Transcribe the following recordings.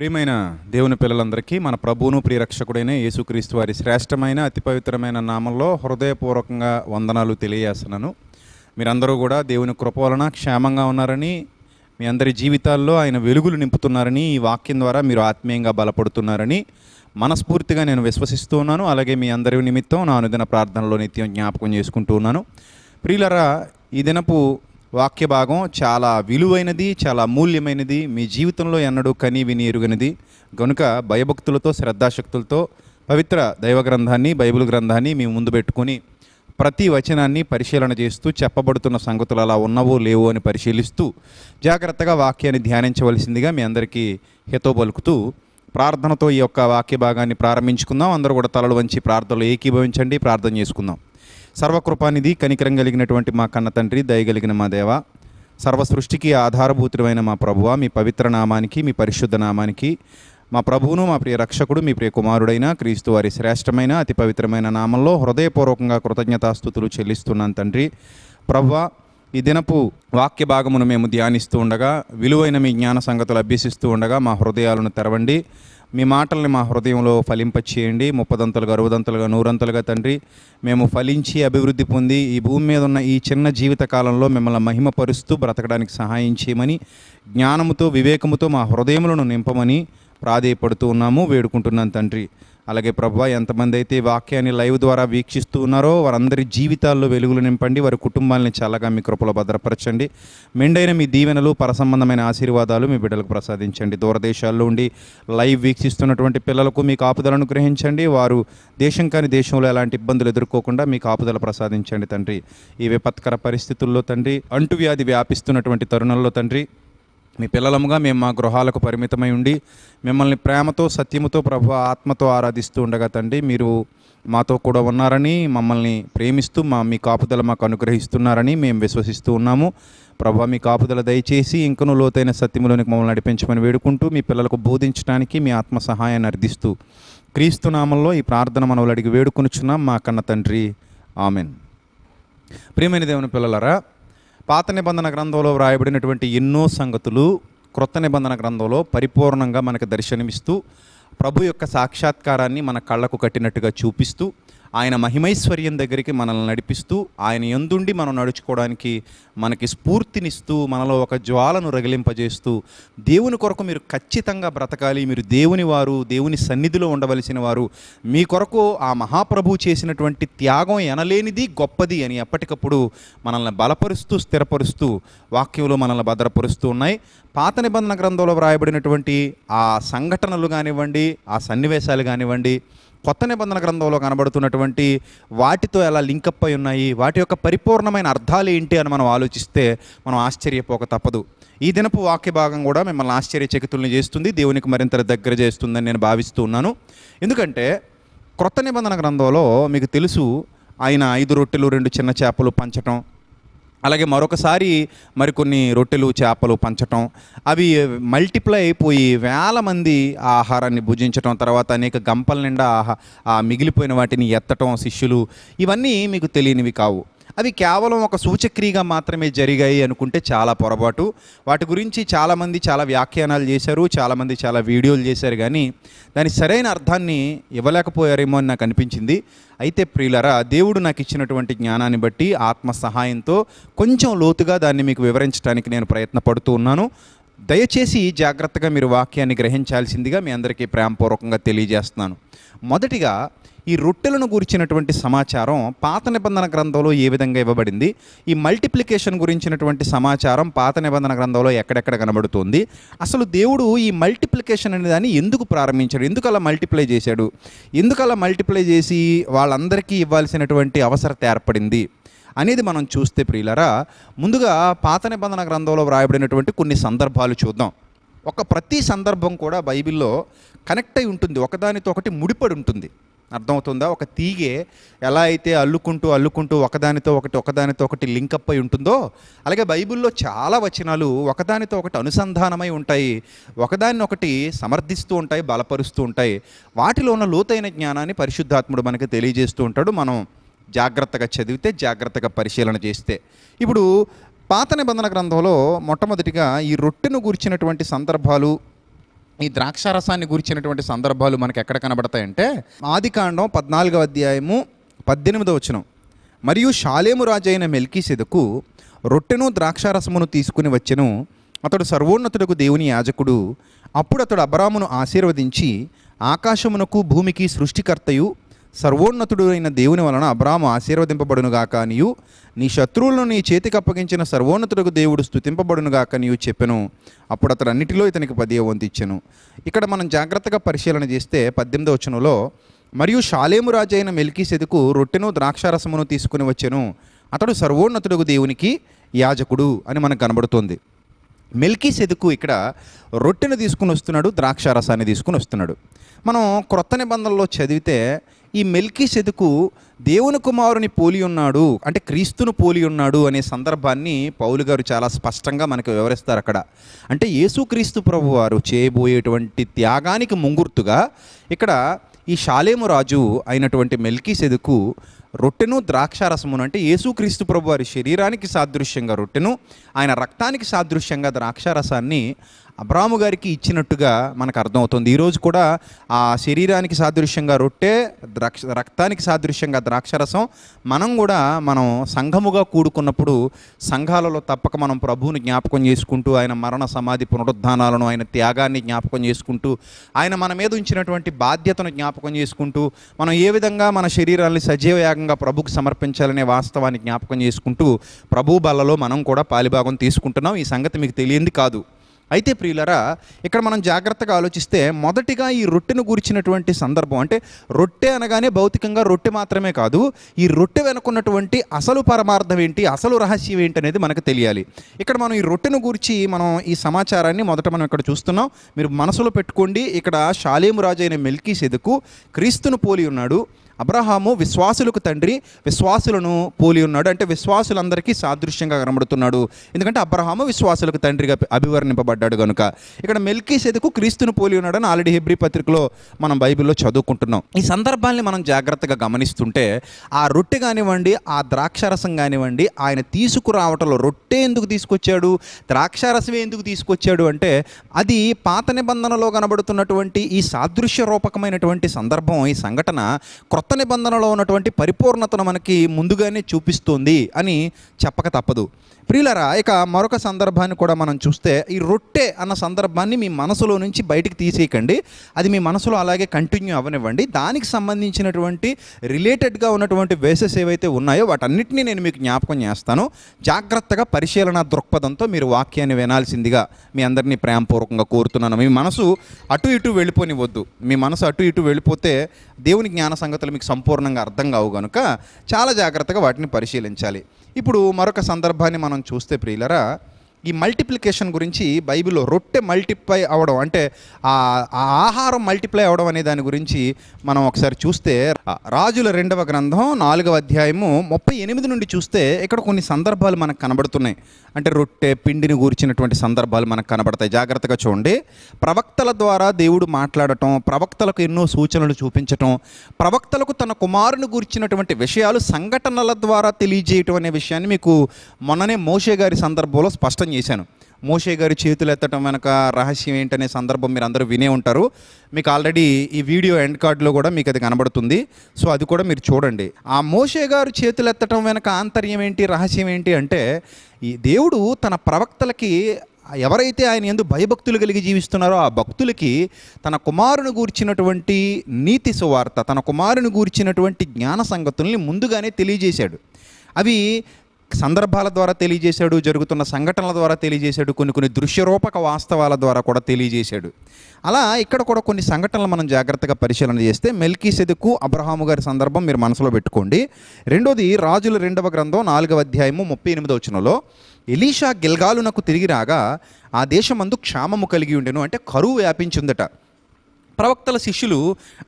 ప్రియమైన దేవుని పిల్లలందరికీ మన ప్రభువును ప్రియరక్షకుడైన యేసుక్రీస్తు వారి శ్రేష్టమైన అతి పవిత్రమైన నామంలో హృదయపూర్వకంగా వందనాలు తెలియజేస్తున్నాను మీరందరూ కూడా దేవుని కృప వలన క్షేమంగా ఉన్నారని మీ అందరి జీవితాల్లో ఆయన వెలుగులు నింపుతున్నారని ఈ వాక్యం ద్వారా మీరు ఆత్మీయంగా బలపడుతున్నారని మనస్ఫూర్తిగా నేను విశ్వసిస్తూ ఉన్నాను అలాగే మీ అందరి నిమిత్తం నా అనుదిన ప్రార్థనలో నిత్యం జ్ఞాపకం చేసుకుంటూ ఉన్నాను ప్రియులరా ఈ దినపు వాక్య భాగం చాలా విలువైనది చాలా అమూల్యమైనది మీ జీవితంలో ఎన్నడూ కనీ విని ఎరుగనిది కనుక భయభక్తులతో శ్రద్ధాశక్తులతో పవిత్ర దైవ గ్రంథాన్ని బైబిల్ గ్రంథాన్ని మీ ముందు పెట్టుకొని ప్రతి వచనాన్ని పరిశీలన చేస్తూ చెప్పబడుతున్న సంగతులు అలా ఉన్నవో లేవో అని పరిశీలిస్తూ జాగ్రత్తగా వాక్యాన్ని ధ్యానించవలసిందిగా మీ అందరికీ హితో పలుకుతూ ప్రార్థనతో ఈ యొక్క వాక్య భాగాన్ని ప్రారంభించుకుందాం అందరూ కూడా తలలు వంచి ప్రార్థనలు ఏకీభవించండి ప్రార్థన చేసుకుందాం సర్వకృపానిధి కనికరం కలిగినటువంటి మా కన్న తండ్రి దయగలిగిన మా దేవ సర్వ సృష్టికి ఆధారభూతుడమైన మా ప్రభువ మీ పవిత్ర నామానికి మీ పరిశుద్ధ నామానికి మా ప్రభువును మా ప్రియ రక్షకుడు మీ ప్రియ కుమారుడైన క్రీస్తు వారి శ్రేష్టమైన అతి పవిత్రమైన నామంలో హృదయపూర్వకంగా కృతజ్ఞతాస్థుతులు చెల్లిస్తున్నాను తండ్రి ప్రభువ ఈ దినపు వాక్య భాగమును మేము ధ్యానిస్తూ ఉండగా విలువైన మీ జ్ఞాన సంగతులు అభ్యసిస్తూ ఉండగా మా హృదయాలను తెరవండి మీ మాటల్ని మా హృదయంలో ఫలింపచేయండి ముప్పదంతలుగా అరవదంతలుగా నూరంతలుగా తండ్రి మేము ఫలించి అభివృద్ధి పొంది ఈ భూమి మీద ఉన్న ఈ చిన్న జీవిత కాలంలో మిమ్మల్ని మహిమపరుస్తూ బ్రతకడానికి సహాయం చేయమని జ్ఞానముతో వివేకముతో మా హృదయములను నింపమని ప్రాధేయపడుతూ ఉన్నాము వేడుకుంటున్నాను తండ్రి అలాగే ప్రభా ఎంతమంది అయితే వాక్యాన్ని లైవ్ ద్వారా వీక్షిస్తూ ఉన్నారో వారందరి జీవితాల్లో వెలుగులు నింపండి వారి కుటుంబాలని చాలాగా మీ కృపలో భద్రపరచండి మెండైన మీ దీవెనలు పరసంబంధమైన ఆశీర్వాదాలు మీ బిడ్డలకు ప్రసాదించండి దూరదేశాల్లో ఉండి లైవ్ వీక్షిస్తున్నటువంటి పిల్లలకు మీ కాపుదలను గ్రహించండి వారు దేశం కాని దేశంలో ఎలాంటి ఇబ్బందులు ఎదుర్కోకుండా మీ కాపుదల ప్రసాదించండి తండ్రి ఈ విపత్కర పరిస్థితుల్లో తండ్రి అంటువ్యాధి వ్యాపిస్తున్నటువంటి తరుణంలో తండ్రి మీ పిల్లలముగా మేము మా గృహాలకు పరిమితమై ఉండి మిమ్మల్ని ప్రేమతో సత్యముతో ప్రభు ఆత్మతో ఆరాధిస్తూ ఉండగా తండ్రి మీరు మాతో కూడా ఉన్నారని మమ్మల్ని ప్రేమిస్తూ మా మీ కాపుదల మాకు అనుగ్రహిస్తున్నారని మేము విశ్వసిస్తూ ఉన్నాము ప్రభా మీ కాపుదల దయచేసి ఇంకనూ లోతైన సత్యములోనికి మమ్మల్ని నడిపించమని వేడుకుంటూ మీ పిల్లలకు బోధించడానికి మీ ఆత్మ సహాయాన్ని అర్థిస్తూ క్రీస్తునామంలో ఈ ప్రార్థన మనవులు అడిగి వేడుకొనుచున్నాం మా కన్న తండ్రి ఆమెన్ ప్రియమైన దేవుని పిల్లలరా పాత నిబంధన గ్రంథంలో వ్రాయబడినటువంటి ఎన్నో సంగతులు క్రొత్త నిబంధన గ్రంథంలో పరిపూర్ణంగా మనకు దర్శనమిస్తూ ప్రభు యొక్క సాక్షాత్కారాన్ని మన కళ్ళకు కట్టినట్టుగా చూపిస్తూ ఆయన మహిమైశ్వర్యం దగ్గరికి మనల్ని నడిపిస్తూ ఆయన ఎందుండి మనం నడుచుకోవడానికి మనకి స్ఫూర్తినిస్తూ మనలో ఒక జ్వాలను రగిలింపజేస్తూ దేవుని కొరకు మీరు ఖచ్చితంగా బ్రతకాలి మీరు దేవుని వారు దేవుని సన్నిధిలో ఉండవలసిన వారు మీ కొరకు ఆ మహాప్రభు చేసినటువంటి త్యాగం ఎనలేనిది గొప్పది అని ఎప్పటికప్పుడు మనల్ని బలపరుస్తూ స్థిరపరుస్తూ వాక్యంలో మనల్ని భద్రపరుస్తూ ఉన్నాయి పాత నిబంధన గ్రంథంలో వ్రాయబడినటువంటి ఆ సంఘటనలు కానివ్వండి ఆ సన్నివేశాలు కానివ్వండి కొత్త నిబంధన గ్రంథంలో కనబడుతున్నటువంటి వాటితో ఎలా లింకప్ అయి ఉన్నాయి వాటి యొక్క పరిపూర్ణమైన అర్థాలు ఏంటి అని మనం ఆలోచిస్తే మనం ఆశ్చర్యపోక తప్పదు ఈ దినపు వాక్య భాగం కూడా మిమ్మల్ని ఆశ్చర్యచకితుల్ని చేస్తుంది దేవునికి మరింత దగ్గర చేస్తుందని నేను భావిస్తూ ఉన్నాను ఎందుకంటే క్రొత్త నిబంధన గ్రంథంలో మీకు తెలుసు ఆయన ఐదు రొట్టెలు రెండు చిన్న చేపలు పంచటం అలాగే మరొకసారి మరికొన్ని రొట్టెలు చేపలు పంచటం అవి మల్టిప్లై అయిపోయి వేల మంది ఆ ఆహారాన్ని భుజించటం తర్వాత అనేక గంపల నిండా ఆ మిగిలిపోయిన వాటిని ఎత్తటం శిష్యులు ఇవన్నీ మీకు తెలియనివి కావు అవి కేవలం ఒక సూచక్రియగా మాత్రమే జరిగాయి అనుకుంటే చాలా పొరపాటు వాటి గురించి చాలామంది చాలా వ్యాఖ్యానాలు చేశారు చాలామంది చాలా వీడియోలు చేశారు కానీ దాని సరైన అర్థాన్ని ఇవ్వలేకపోయారేమో అని నాకు అనిపించింది అయితే ప్రియులరా దేవుడు నాకు ఇచ్చినటువంటి జ్ఞానాన్ని బట్టి ఆత్మ సహాయంతో కొంచెం లోతుగా దాన్ని మీకు వివరించడానికి నేను ప్రయత్నపడుతూ ఉన్నాను దయచేసి జాగ్రత్తగా మీరు వాక్యాన్ని గ్రహించాల్సిందిగా మీ అందరికీ ప్రేమపూర్వకంగా తెలియజేస్తున్నాను మొదటిగా ఈ రొట్టెలను గురించినటువంటి సమాచారం పాత నిబంధన గ్రంథంలో ఏ విధంగా ఇవ్వబడింది ఈ మల్టిప్లికేషన్ గురించినటువంటి సమాచారం పాత నిబంధన గ్రంథంలో ఎక్కడెక్కడ కనబడుతుంది అసలు దేవుడు ఈ మల్టిప్లికేషన్ అనే దాన్ని ఎందుకు ప్రారంభించాడు ఎందుకలా మల్టిప్లై చేశాడు ఎందుకలా మల్టిప్లై చేసి వాళ్ళందరికీ ఇవ్వాల్సినటువంటి అవసరత ఏర్పడింది అనేది మనం చూస్తే ప్రియులరా ముందుగా పాత నిబంధన గ్రంథంలో వ్రాయబడినటువంటి కొన్ని సందర్భాలు చూద్దాం ఒక ప్రతి సందర్భం కూడా బైబిల్లో కనెక్ట్ అయి ఉంటుంది ఒకదానితో ఒకటి ముడిపడి ఉంటుంది అర్థమవుతుందా ఒక తీగే ఎలా అయితే అల్లుకుంటూ అల్లుకుంటూ ఒకదానితో ఒకటి ఒకదానితో ఒకటి లింకప్ అయి ఉంటుందో అలాగే బైబిల్లో చాలా వచనాలు ఒకదానితో ఒకటి అనుసంధానమై ఉంటాయి ఒకదాన్ని ఒకటి సమర్థిస్తూ ఉంటాయి బలపరుస్తూ ఉంటాయి వాటిలో ఉన్న లోతైన జ్ఞానాన్ని పరిశుద్ధాత్ముడు మనకి తెలియజేస్తూ ఉంటాడు మనం జాగ్రత్తగా చదివితే జాగ్రత్తగా పరిశీలన చేస్తే ఇప్పుడు పాత నిబంధన గ్రంథంలో మొట్టమొదటిగా ఈ రొట్టెను గుర్చినటువంటి సందర్భాలు ఈ ద్రాక్షారసాన్ని గురించినటువంటి సందర్భాలు మనకు ఎక్కడ కనబడతాయంటే ఆదికాండం పద్నాలుగవ అధ్యాయము పద్దెనిమిదో వచనం మరియు షాలేము రాజైన మెల్కీసెదకు రొట్టెను ద్రాక్షారసమును తీసుకుని వచ్చెను అతడు సర్వోన్నతుడకు దేవుని యాజకుడు అప్పుడు అతడు అబరామును ఆశీర్వదించి ఆకాశమునకు భూమికి సృష్టికర్తయు సర్వోన్నతుడు అయిన దేవుని వలన ఆశీర్వదింపబడును ఆశీర్వదింపబడునుగాక నీయు నీ శత్రువులను నీ చేతికి అప్పగించిన సర్వోన్నతుడుకు దేవుడు స్థుతింపబడునుగాక నీవు చెప్పెను అప్పుడు అతడు అన్నిటిలో ఇతనికి పదియో వంతు ఇచ్చెను ఇక్కడ మనం జాగ్రత్తగా పరిశీలన చేస్తే పద్దెనిమిదో వచనంలో మరియు షాలేము రాజు అయిన సెదుకు రొట్టెను ద్రాక్షారసమును తీసుకుని వచ్చాను అతడు సర్వోన్నతుడు దేవునికి యాజకుడు అని మనకు కనబడుతోంది మెల్కీ సెదుకు ఇక్కడ రొట్టెను తీసుకుని వస్తున్నాడు ద్రాక్షారసాన్ని తీసుకుని వస్తున్నాడు మనం క్రొత్త నిబంధనలో చదివితే ఈ మెల్కీ సెదుకు దేవుని కుమారుని పోలి ఉన్నాడు అంటే క్రీస్తును పోలి ఉన్నాడు అనే సందర్భాన్ని పౌలు గారు చాలా స్పష్టంగా మనకు వివరిస్తారు అక్కడ అంటే యేసుక్రీస్తు ప్రభు వారు చేయబోయేటువంటి త్యాగానికి ముంగుర్తుగా ఇక్కడ ఈ షాలేము రాజు అయినటువంటి మెల్కీ సెదుకు రొట్టెను ద్రాక్షారసమును అంటే యేసుక్రీస్తు ప్రభు వారి శరీరానికి సాదృశ్యంగా రొట్టెను ఆయన రక్తానికి సాదృశ్యంగా ద్రాక్షారసాన్ని అబ్రాము గారికి ఇచ్చినట్టుగా మనకు అర్థమవుతుంది ఈరోజు కూడా ఆ శరీరానికి సాదృశ్యంగా రొట్టె ద్రాక్ష రక్తానికి సాదృశ్యంగా ద్రాక్షరసం మనం కూడా మనం సంఘముగా కూడుకున్నప్పుడు సంఘాలలో తప్పక మనం ప్రభువుని జ్ఞాపకం చేసుకుంటూ ఆయన మరణ సమాధి పునరుద్ధానాలను ఆయన త్యాగాన్ని జ్ఞాపకం చేసుకుంటూ ఆయన మన మీద ఉంచినటువంటి బాధ్యతను జ్ఞాపకం చేసుకుంటూ మనం ఏ విధంగా మన శరీరాన్ని సజీవయాగంగా ప్రభుకు సమర్పించాలనే వాస్తవాన్ని జ్ఞాపకం చేసుకుంటూ ప్రభు బలలో మనం కూడా పాలిభాగం తీసుకుంటున్నాం ఈ సంగతి మీకు తెలియంది కాదు అయితే ప్రియులరా ఇక్కడ మనం జాగ్రత్తగా ఆలోచిస్తే మొదటిగా ఈ రొట్టెను గురించినటువంటి సందర్భం అంటే రొట్టె అనగానే భౌతికంగా రొట్టె మాత్రమే కాదు ఈ రొట్టె వెనుకున్నటువంటి అసలు పరమార్థం ఏంటి అసలు రహస్యం ఏంటి అనేది మనకు తెలియాలి ఇక్కడ మనం ఈ రొట్టెను గురించి మనం ఈ సమాచారాన్ని మొదట మనం ఇక్కడ చూస్తున్నాం మీరు మనసులో పెట్టుకోండి ఇక్కడ షాలేము రాజు అయిన మెల్కీ సెదుకు క్రీస్తును పోలి ఉన్నాడు అబ్రహాము విశ్వాసులకు తండ్రి విశ్వాసులను పోలి ఉన్నాడు అంటే విశ్వాసులందరికీ సాదృశ్యంగా కనబడుతున్నాడు ఎందుకంటే అబ్రహాము విశ్వాసులకు తండ్రిగా అభివర్ణింపబడ్డాడు కనుక ఇక్కడ మెల్కీ సెదకు క్రీస్తును పోలి ఉన్నాడని ఆల్రెడీ హెబ్రి పత్రికలో మనం బైబిల్లో చదువుకుంటున్నాం ఈ సందర్భాన్ని మనం జాగ్రత్తగా గమనిస్తుంటే ఆ రొట్టె కానివ్వండి ఆ ద్రాక్షారసం కానివ్వండి ఆయన తీసుకురావటంలో రొట్టె ఎందుకు తీసుకొచ్చాడు ద్రాక్షారసమే ఎందుకు తీసుకొచ్చాడు అంటే అది పాత నిబంధనలో కనబడుతున్నటువంటి ఈ సాదృశ్య రూపకమైనటువంటి సందర్భం ఈ సంఘటన క్రొత్త కొత్త నిబంధనలో ఉన్నటువంటి పరిపూర్ణతను మనకి ముందుగానే చూపిస్తుంది అని చెప్పక తప్పదు ప్రియులరా ఇక మరొక సందర్భాన్ని కూడా మనం చూస్తే ఈ రొట్టె అన్న సందర్భాన్ని మీ మనసులో నుంచి బయటికి తీసేయకండి అది మీ మనసులో అలాగే కంటిన్యూ అవ్వనివ్వండి దానికి సంబంధించినటువంటి రిలేటెడ్గా ఉన్నటువంటి వేసెస్ ఏవైతే ఉన్నాయో వాటన్నిటినీ నేను మీకు జ్ఞాపకం చేస్తాను జాగ్రత్తగా పరిశీలన దృక్పథంతో మీరు వాక్యాన్ని వినాల్సిందిగా మీ అందరినీ ప్రేమపూర్వకంగా కోరుతున్నాను మీ మనసు అటు ఇటు వెళ్ళిపోనివ్వద్దు మీ మనసు అటు ఇటు వెళ్ళిపోతే దేవుని జ్ఞాన సంగతులు మీకు సంపూర్ణంగా అర్థం కావు కనుక చాలా జాగ్రత్తగా వాటిని పరిశీలించాలి ఇప్పుడు మరొక సందర్భాన్ని మనం చూస్తే ప్రియులరా ఈ మల్టిప్లికేషన్ గురించి బైబిల్లో రొట్టె మల్టిప్లై అవ్వడం అంటే ఆ ఆహారం మల్టిప్లై అవ్వడం అనే దాని గురించి మనం ఒకసారి చూస్తే రాజుల రెండవ గ్రంథం నాలుగవ అధ్యాయము ముప్పై ఎనిమిది నుండి చూస్తే ఇక్కడ కొన్ని సందర్భాలు మనకు కనబడుతున్నాయి అంటే రొట్టె పిండిని గూర్చినటువంటి సందర్భాలు మనకు కనబడతాయి జాగ్రత్తగా చూడండి ప్రవక్తల ద్వారా దేవుడు మాట్లాడటం ప్రవక్తలకు ఎన్నో సూచనలు చూపించటం ప్రవక్తలకు తన కుమారుని గూర్చినటువంటి విషయాలు సంఘటనల ద్వారా తెలియజేయటం అనే విషయాన్ని మీకు మొన్ననే మోషే గారి సందర్భంలో స్పష్టం అర్థం చేశాను మోషే గారి చేతులు ఎత్తడం వెనక రహస్యం ఏంటనే సందర్భం మీరు అందరూ వినే ఉంటారు మీకు ఆల్రెడీ ఈ వీడియో ఎండ్ కార్డ్లో కూడా మీకు అది కనబడుతుంది సో అది కూడా మీరు చూడండి ఆ మోషే గారు చేతులు ఎత్తడం వెనక ఆంతర్యం ఏంటి రహస్యం ఏంటి అంటే ఈ దేవుడు తన ప్రవక్తలకి ఎవరైతే ఆయన ఎందు భయభక్తులు కలిగి జీవిస్తున్నారో ఆ భక్తులకి తన కుమారుని గూర్చినటువంటి నీతి సువార్త తన కుమారుని గూర్చినటువంటి జ్ఞాన సంగతుల్ని ముందుగానే తెలియజేశాడు అవి సందర్భాల ద్వారా తెలియజేశాడు జరుగుతున్న సంఘటనల ద్వారా తెలియజేశాడు కొన్ని కొన్ని దృశ్యరూపక వాస్తవాల ద్వారా కూడా తెలియజేశాడు అలా ఇక్కడ కూడా కొన్ని సంఘటనలు మనం జాగ్రత్తగా పరిశీలన చేస్తే మెల్కీ సెదుకు అబ్రహాము గారి సందర్భం మీరు మనసులో పెట్టుకోండి రెండోది రాజుల రెండవ గ్రంథం నాలుగవ అధ్యాయము ముప్పై ఎనిమిదో వచ్చినలో ఎలీషా గిల్గాలునకు తిరిగి రాగా ఆ దేశమందు క్షామము కలిగి ఉండెను అంటే కరువు వ్యాపించిందట ప్రవక్తల శిష్యులు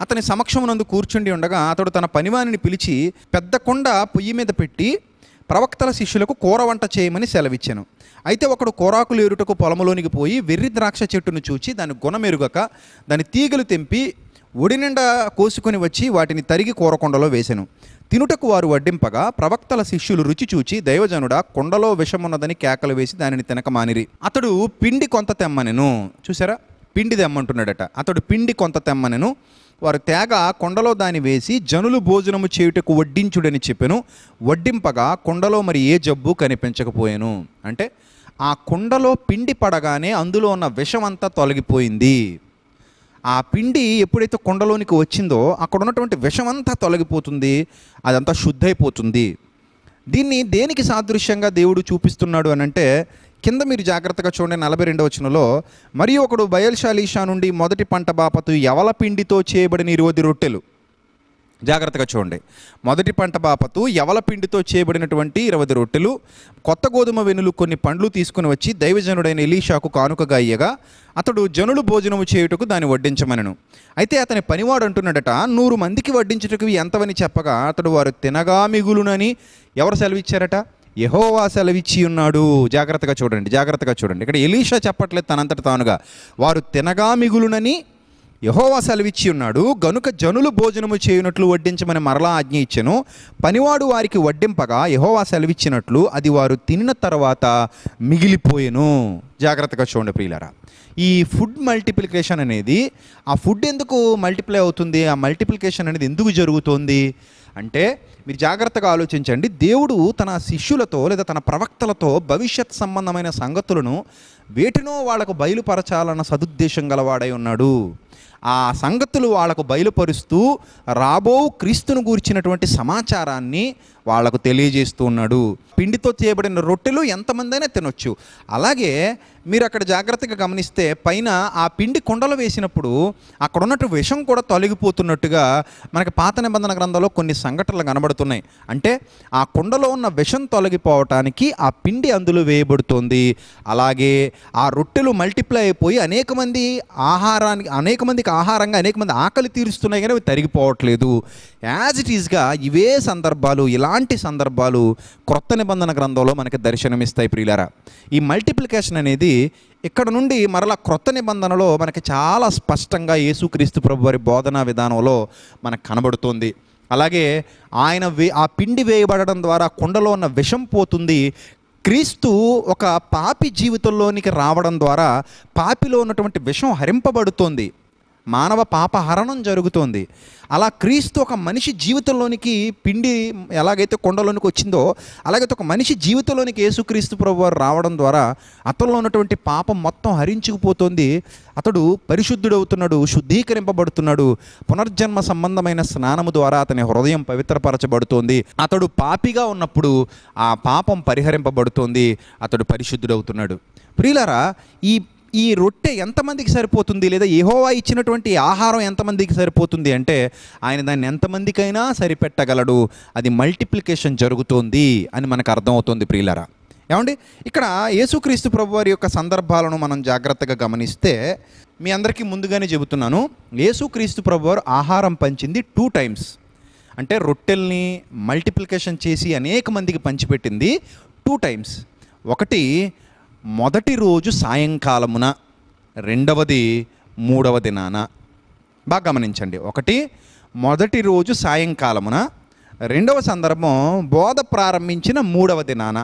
అతని సమక్షమునందు కూర్చుండి ఉండగా అతడు తన పనివాణిని పిలిచి పెద్ద కొండ పొయ్యి మీద పెట్టి ప్రవక్తల శిష్యులకు కూర వంట చేయమని సెలవిచ్చాను అయితే ఒకడు కూరాకులు ఏరుటకు పొలములోనికి పోయి వెర్రి ద్రాక్ష చెట్టును చూచి దాని గుణమెరుగక దాని తీగలు తెంపి ఒడినిండా కోసుకొని వచ్చి వాటిని తరిగి కూరకొండలో వేశాను తినుటకు వారు వడ్డింపగా ప్రవక్తల శిష్యులు రుచి చూచి దైవజనుడా కొండలో విషమున్నదని కేకలు వేసి దానిని తినక మానిరి అతడు పిండి కొంత తెమ్మనెను చూసారా పిండి తెమ్మంటున్నాడట అతడు పిండి కొంత తెమ్మనెను వారు తేగ కొండలో దాని వేసి జనులు భోజనము చేయుటకు వడ్డించుడని చెప్పెను వడ్డింపగా కొండలో మరి ఏ జబ్బు కనిపించకపోయాను అంటే ఆ కుండలో పిండి పడగానే అందులో ఉన్న విషమంతా తొలగిపోయింది ఆ పిండి ఎప్పుడైతే కొండలోనికి వచ్చిందో అక్కడ ఉన్నటువంటి విషమంతా తొలగిపోతుంది అదంతా శుద్ధైపోతుంది దీన్ని దేనికి సాదృశ్యంగా దేవుడు చూపిస్తున్నాడు అనంటే కింద మీరు జాగ్రత్తగా చూడండి నలభై రెండవ వచనంలో మరియు ఒకడు బయల్షాలీషా నుండి మొదటి పంట బాపతు ఎవల పిండితో చేయబడిన ఇరువది రొట్టెలు జాగ్రత్తగా చూడండి మొదటి పంట బాపతు ఎవల పిండితో చేయబడినటువంటి ఇరవై రొట్టెలు కొత్త గోధుమ వెనులు కొన్ని పండ్లు తీసుకుని వచ్చి దైవజనుడైన ఎలీషాకు కానుకగా అయ్యగా అతడు జనులు భోజనము చేయుటకు దాన్ని వడ్డించమనను అయితే అతని పనివాడు అంటున్నాడట నూరు మందికి వడ్డించుటకు ఎంతవని చెప్పగా అతడు వారు తినగా మిగులునని ఎవరు సెలవిచ్చారట యహోవా సెలవిచ్చి ఉన్నాడు జాగ్రత్తగా చూడండి జాగ్రత్తగా చూడండి ఇక్కడ ఎలీషా చెప్పట్లేదు తనంతట తానుగా వారు తినగా మిగులునని యహోవా సెలవిచ్చి ఉన్నాడు గనుక జనులు భోజనము చేయునట్లు వడ్డించమని మరలా ఆజ్ఞ ఇచ్చను పనివాడు వారికి వడ్డింపగా యహోవా సెలవిచ్చినట్లు అది వారు తిన్న తర్వాత మిగిలిపోయేను జాగ్రత్తగా చూడండి ప్రియులరా ఈ ఫుడ్ మల్టిప్లికేషన్ అనేది ఆ ఫుడ్ ఎందుకు మల్టిప్లై అవుతుంది ఆ మల్టిప్లికేషన్ అనేది ఎందుకు జరుగుతుంది అంటే మీరు జాగ్రత్తగా ఆలోచించండి దేవుడు తన శిష్యులతో లేదా తన ప్రవక్తలతో భవిష్యత్ సంబంధమైన సంగతులను వేటినో వాళ్లకు బయలుపరచాలన్న సదుద్దేశం గలవాడై ఉన్నాడు ఆ సంగతులు వాళ్లకు బయలుపరుస్తూ రాబో క్రీస్తును గూర్చినటువంటి సమాచారాన్ని వాళ్లకు తెలియజేస్తూ ఉన్నాడు పిండితో చేయబడిన రొట్టెలు ఎంతమంది అయినా తినొచ్చు అలాగే మీరు అక్కడ జాగ్రత్తగా గమనిస్తే పైన ఆ పిండి కుండలు వేసినప్పుడు అక్కడ ఉన్నట్టు విషం కూడా తొలగిపోతున్నట్టుగా మనకి పాత నిబంధన గ్రంథంలో కొన్ని సంఘటనలు కనబడుతున్నాయి అంటే ఆ కుండలో ఉన్న విషం తొలగిపోవటానికి ఆ పిండి అందులో వేయబడుతోంది అలాగే ఆ రొట్టెలు మల్టిప్లై అయిపోయి అనేక మంది ఆహారానికి అనేక మందికి ఆహారంగా అనేక మంది ఆకలి తీరుస్తున్నాయి కానీ అవి తరిగిపోవట్లేదు యాజ్ ఇట్ ఈస్గా ఇవే సందర్భాలు ఇలా ఇలాంటి సందర్భాలు క్రొత్త నిబంధన గ్రంథంలో మనకి దర్శనమిస్తాయి ప్రియులారా ఈ మల్టిప్లికేషన్ అనేది ఇక్కడ నుండి మరలా క్రొత్త నిబంధనలో మనకి చాలా స్పష్టంగా యేసుక్రీస్తు ప్రభు వారి బోధనా విధానంలో మనకు కనబడుతోంది అలాగే ఆయన వే ఆ పిండి వేయబడడం ద్వారా కుండలో ఉన్న విషం పోతుంది క్రీస్తు ఒక పాపి జీవితంలోనికి రావడం ద్వారా పాపిలో ఉన్నటువంటి విషం హరింపబడుతోంది మానవ పాపహరణం జరుగుతోంది అలా క్రీస్తు ఒక మనిషి జీవితంలోనికి పిండి ఎలాగైతే కొండలోనికి వచ్చిందో అలాగైతే ఒక మనిషి జీవితంలోనికి యేసుక్రీస్తు వారు రావడం ద్వారా అతనిలో ఉన్నటువంటి పాపం మొత్తం హరించుకుపోతుంది అతడు పరిశుద్ధుడవుతున్నాడు శుద్ధీకరింపబడుతున్నాడు పునర్జన్మ సంబంధమైన స్నానము ద్వారా అతని హృదయం పవిత్రపరచబడుతోంది అతడు పాపిగా ఉన్నప్పుడు ఆ పాపం పరిహరింపబడుతోంది అతడు పరిశుద్ధుడవుతున్నాడు ప్రియులరా ఈ ఈ రొట్టె ఎంతమందికి సరిపోతుంది లేదా ఏహోవా ఇచ్చినటువంటి ఆహారం ఎంతమందికి సరిపోతుంది అంటే ఆయన దాన్ని ఎంతమందికైనా సరిపెట్టగలడు అది మల్టిప్లికేషన్ జరుగుతోంది అని మనకు అర్థమవుతుంది ప్రియులరా ఏమండి ఇక్కడ యేసుక్రీస్తు ప్రభు వారి యొక్క సందర్భాలను మనం జాగ్రత్తగా గమనిస్తే మీ అందరికీ ముందుగానే చెబుతున్నాను యేసుక్రీస్తు ప్రభు వారు ఆహారం పంచింది టూ టైమ్స్ అంటే రొట్టెల్ని మల్టిప్లికేషన్ చేసి అనేక మందికి పంచిపెట్టింది టూ టైమ్స్ ఒకటి మొదటి రోజు సాయంకాలమున రెండవది మూడవ దినాన బాగా గమనించండి ఒకటి మొదటి రోజు సాయంకాలమున రెండవ సందర్భం బోధ ప్రారంభించిన మూడవ దినాన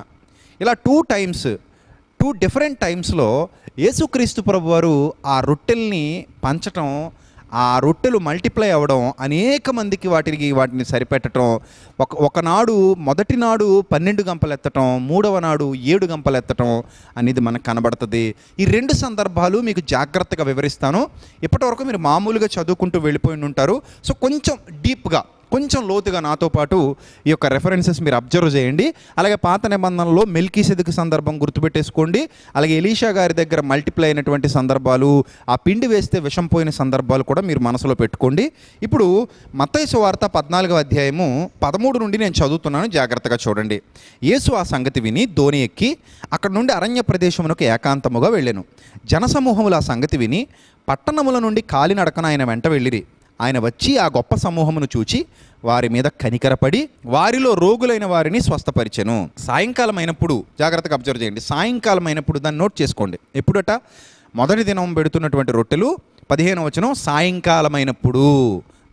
ఇలా టూ టైమ్స్ టూ డిఫరెంట్ టైమ్స్లో యేసుక్రీస్తు ప్రభు వారు ఆ రొట్టెల్ని పంచటం ఆ రొట్టెలు మల్టిప్లై అవ్వడం అనేక మందికి వాటికి వాటిని సరిపెట్టడం ఒక ఒకనాడు మొదటి నాడు పన్నెండు గంపలు ఎత్తటం మూడవ నాడు ఏడు గంపలు ఎత్తటం అనేది మనకు కనబడుతుంది ఈ రెండు సందర్భాలు మీకు జాగ్రత్తగా వివరిస్తాను ఇప్పటివరకు మీరు మామూలుగా చదువుకుంటూ వెళ్ళిపోయి ఉంటారు సో కొంచెం డీప్గా కొంచెం లోతుగా నాతో పాటు ఈ యొక్క రెఫరెన్సెస్ మీరు అబ్జర్వ్ చేయండి అలాగే పాత నిబంధనలో మెల్కీ సెదుకు సందర్భం గుర్తుపెట్టేసుకోండి అలాగే ఎలీషా గారి దగ్గర మల్టిప్లై అయినటువంటి సందర్భాలు ఆ పిండి వేస్తే విషం పోయిన సందర్భాలు కూడా మీరు మనసులో పెట్టుకోండి ఇప్పుడు మత్తైసు వార్త పద్నాలుగవ అధ్యాయము పదమూడు నుండి నేను చదువుతున్నాను జాగ్రత్తగా చూడండి యేసు ఆ సంగతి విని ధోని ఎక్కి అక్కడ నుండి అరణ్య ప్రదేశమునకు ఏకాంతముగా వెళ్ళాను జనసమూహములు ఆ సంగతి విని పట్టణముల నుండి కాలినడకన ఆయన వెంట వెళ్ళిరి ఆయన వచ్చి ఆ గొప్ప సమూహమును చూచి వారి మీద కనికరపడి వారిలో రోగులైన వారిని స్వస్థపరిచెను సాయంకాలం అయినప్పుడు జాగ్రత్తగా అబ్జర్వ్ చేయండి సాయంకాలం అయినప్పుడు దాన్ని నోట్ చేసుకోండి ఎప్పుడట మొదటి దినం పెడుతున్నటువంటి రొట్టెలు పదిహేను వచనం సాయంకాలమైనప్పుడు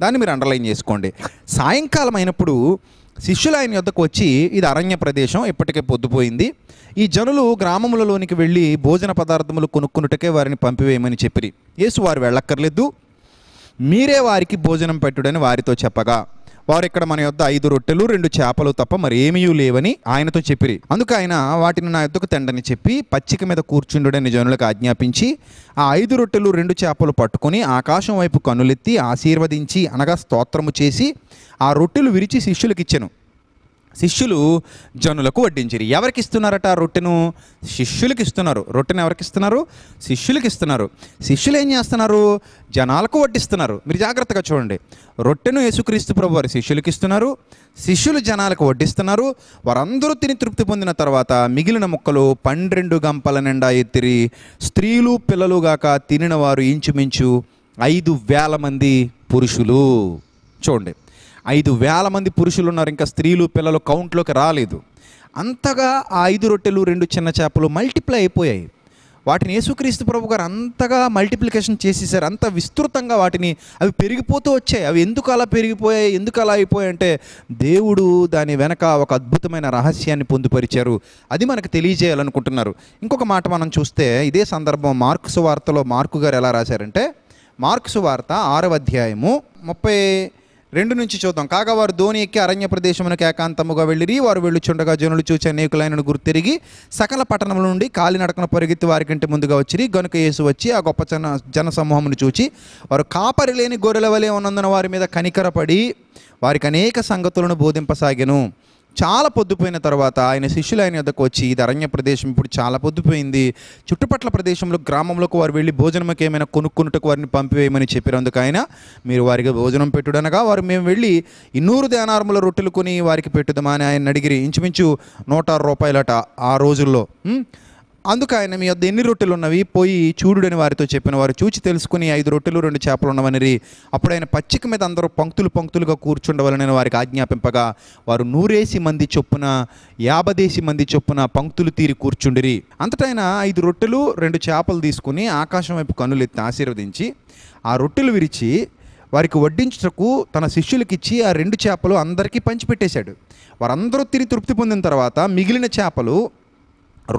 దాన్ని మీరు అండర్లైన్ చేసుకోండి సాయంకాలం అయినప్పుడు శిష్యులు ఆయన యొద్దకు వచ్చి ఇది అరణ్య ప్రదేశం ఇప్పటికే పొద్దుపోయింది ఈ జనులు గ్రామములలోనికి వెళ్ళి భోజన పదార్థములు కొనుక్కున్నటకే వారిని పంపివేయమని చెప్పి యేసు వారు వెళ్ళక్కర్లేదు మీరే వారికి భోజనం పెట్టుడని వారితో చెప్పగా వారు ఇక్కడ మన యొక్క ఐదు రొట్టెలు రెండు చేపలు తప్ప మరేమీ లేవని ఆయనతో చెప్పిరి అందుకు ఆయన వాటిని నా యొక్కకు తెండని చెప్పి పచ్చిక మీద కూర్చుండుడని జనులకు ఆజ్ఞాపించి ఆ ఐదు రొట్టెలు రెండు చేపలు పట్టుకుని ఆకాశం వైపు కనులెత్తి ఆశీర్వదించి అనగా స్తోత్రము చేసి ఆ రొట్టెలు విరిచి శిష్యులకు ఇచ్చాను శిష్యులు జనులకు వడ్డించిరి ఎవరికి ఇస్తున్నారట రొట్టెను శిష్యులకి ఇస్తున్నారు రొట్టెను ఎవరికి ఇస్తున్నారు శిష్యులకి ఇస్తున్నారు శిష్యులు ఏం చేస్తున్నారు జనాలకు వడ్డిస్తున్నారు మీరు జాగ్రత్తగా చూడండి రొట్టెను యేసుక్రీస్తు ప్రభు వారి శిష్యులకు ఇస్తున్నారు శిష్యులు జనాలకు వడ్డిస్తున్నారు వారందరూ తిని తృప్తి పొందిన తర్వాత మిగిలిన ముక్కలు పన్నెండు గంపల నిండా ఎత్తిరి స్త్రీలు గాక తినిన వారు ఇంచుమించు ఐదు వేల మంది పురుషులు చూడండి ఐదు వేల మంది పురుషులు ఉన్నారు ఇంకా స్త్రీలు పిల్లలు కౌంట్లోకి రాలేదు అంతగా ఆ ఐదు రొట్టెలు రెండు చిన్న చేపలు మల్టిప్లై అయిపోయాయి వాటిని యేసుక్రీస్తు ప్రభు గారు అంతగా మల్టిప్లికేషన్ చేసేసారు అంత విస్తృతంగా వాటిని అవి పెరిగిపోతూ వచ్చాయి అవి ఎందుకు అలా పెరిగిపోయాయి ఎందుకు అలా అయిపోయాయి అంటే దేవుడు దాని వెనక ఒక అద్భుతమైన రహస్యాన్ని పొందుపరిచారు అది మనకు తెలియజేయాలనుకుంటున్నారు ఇంకొక మాట మనం చూస్తే ఇదే సందర్భం మార్క్స్ వార్తలో మార్కు గారు ఎలా రాశారంటే మార్క్స్ వార్త ఆరవ అధ్యాయము ముప్పై రెండు నుంచి చూద్దాం కాగా వారు ధోని ఎక్కి అరణ్య ప్రదేశమునకు ఏకాంతముగా వెళ్ళిరి వారు వెళ్ళుచుండగా జనులు చూచే అనేకులైన గుర్తిరిగి సకల పట్టణముల నుండి కాలినడకన పరిగెత్తి వారికంటే ముందుగా వచ్చిరి గనుక యేసు వచ్చి ఆ గొప్ప జన జన సమూహమును చూచి వారు కాపరి లేని గొర్రెల వలె ఉన్నందున వారి మీద కనికరపడి వారికి అనేక సంగతులను బోధింపసాగెను చాలా పొద్దుపోయిన తర్వాత ఆయన శిష్యులు ఆయన వద్దకు వచ్చి ఇది అరణ్య ప్రదేశం ఇప్పుడు చాలా పొద్దుపోయింది చుట్టుపట్ల ప్రదేశంలో గ్రామంలోకి వారు వెళ్ళి భోజనంకి ఏమైనా కొనుక్కున్నట్టుకు వారిని పంపివేయమని చెప్పినందుకు ఆయన మీరు వారికి భోజనం పెట్టుడనగా వారు మేము వెళ్ళి ఇన్నూరు ధ్యానారముల రొట్టెలు కొని వారికి పెట్టుదామా అని ఆయన అడిగిరి ఇంచుమించు నూట రూపాయలట ఆ రోజుల్లో అందుకు ఆయన మీ వద్ద ఎన్ని రొట్టెలు ఉన్నవి పోయి చూడుడని వారితో చెప్పిన వారు చూచి తెలుసుకుని ఐదు రొట్టెలు రెండు చేపలు ఉన్నవనిరి అప్పుడు ఆయన పచ్చిక మీద అందరూ పంక్తులు పంక్తులుగా కూర్చుండవలనని వారికి ఆజ్ఞాపింపగా వారు నూరేసి మంది చొప్పున యాభదేసి మంది చొప్పున పంక్తులు తీరి కూర్చుండిరి అంతటా ఆయన ఐదు రొట్టెలు రెండు చేపలు తీసుకుని ఆకాశం వైపు కన్నులెత్తి ఆశీర్వదించి ఆ రొట్టెలు విరిచి వారికి వడ్డించుటకు తన శిష్యులకిచ్చి ఆ రెండు చేపలు అందరికీ పంచిపెట్టేశాడు వారందరూ తిరిగి తృప్తి పొందిన తర్వాత మిగిలిన చేపలు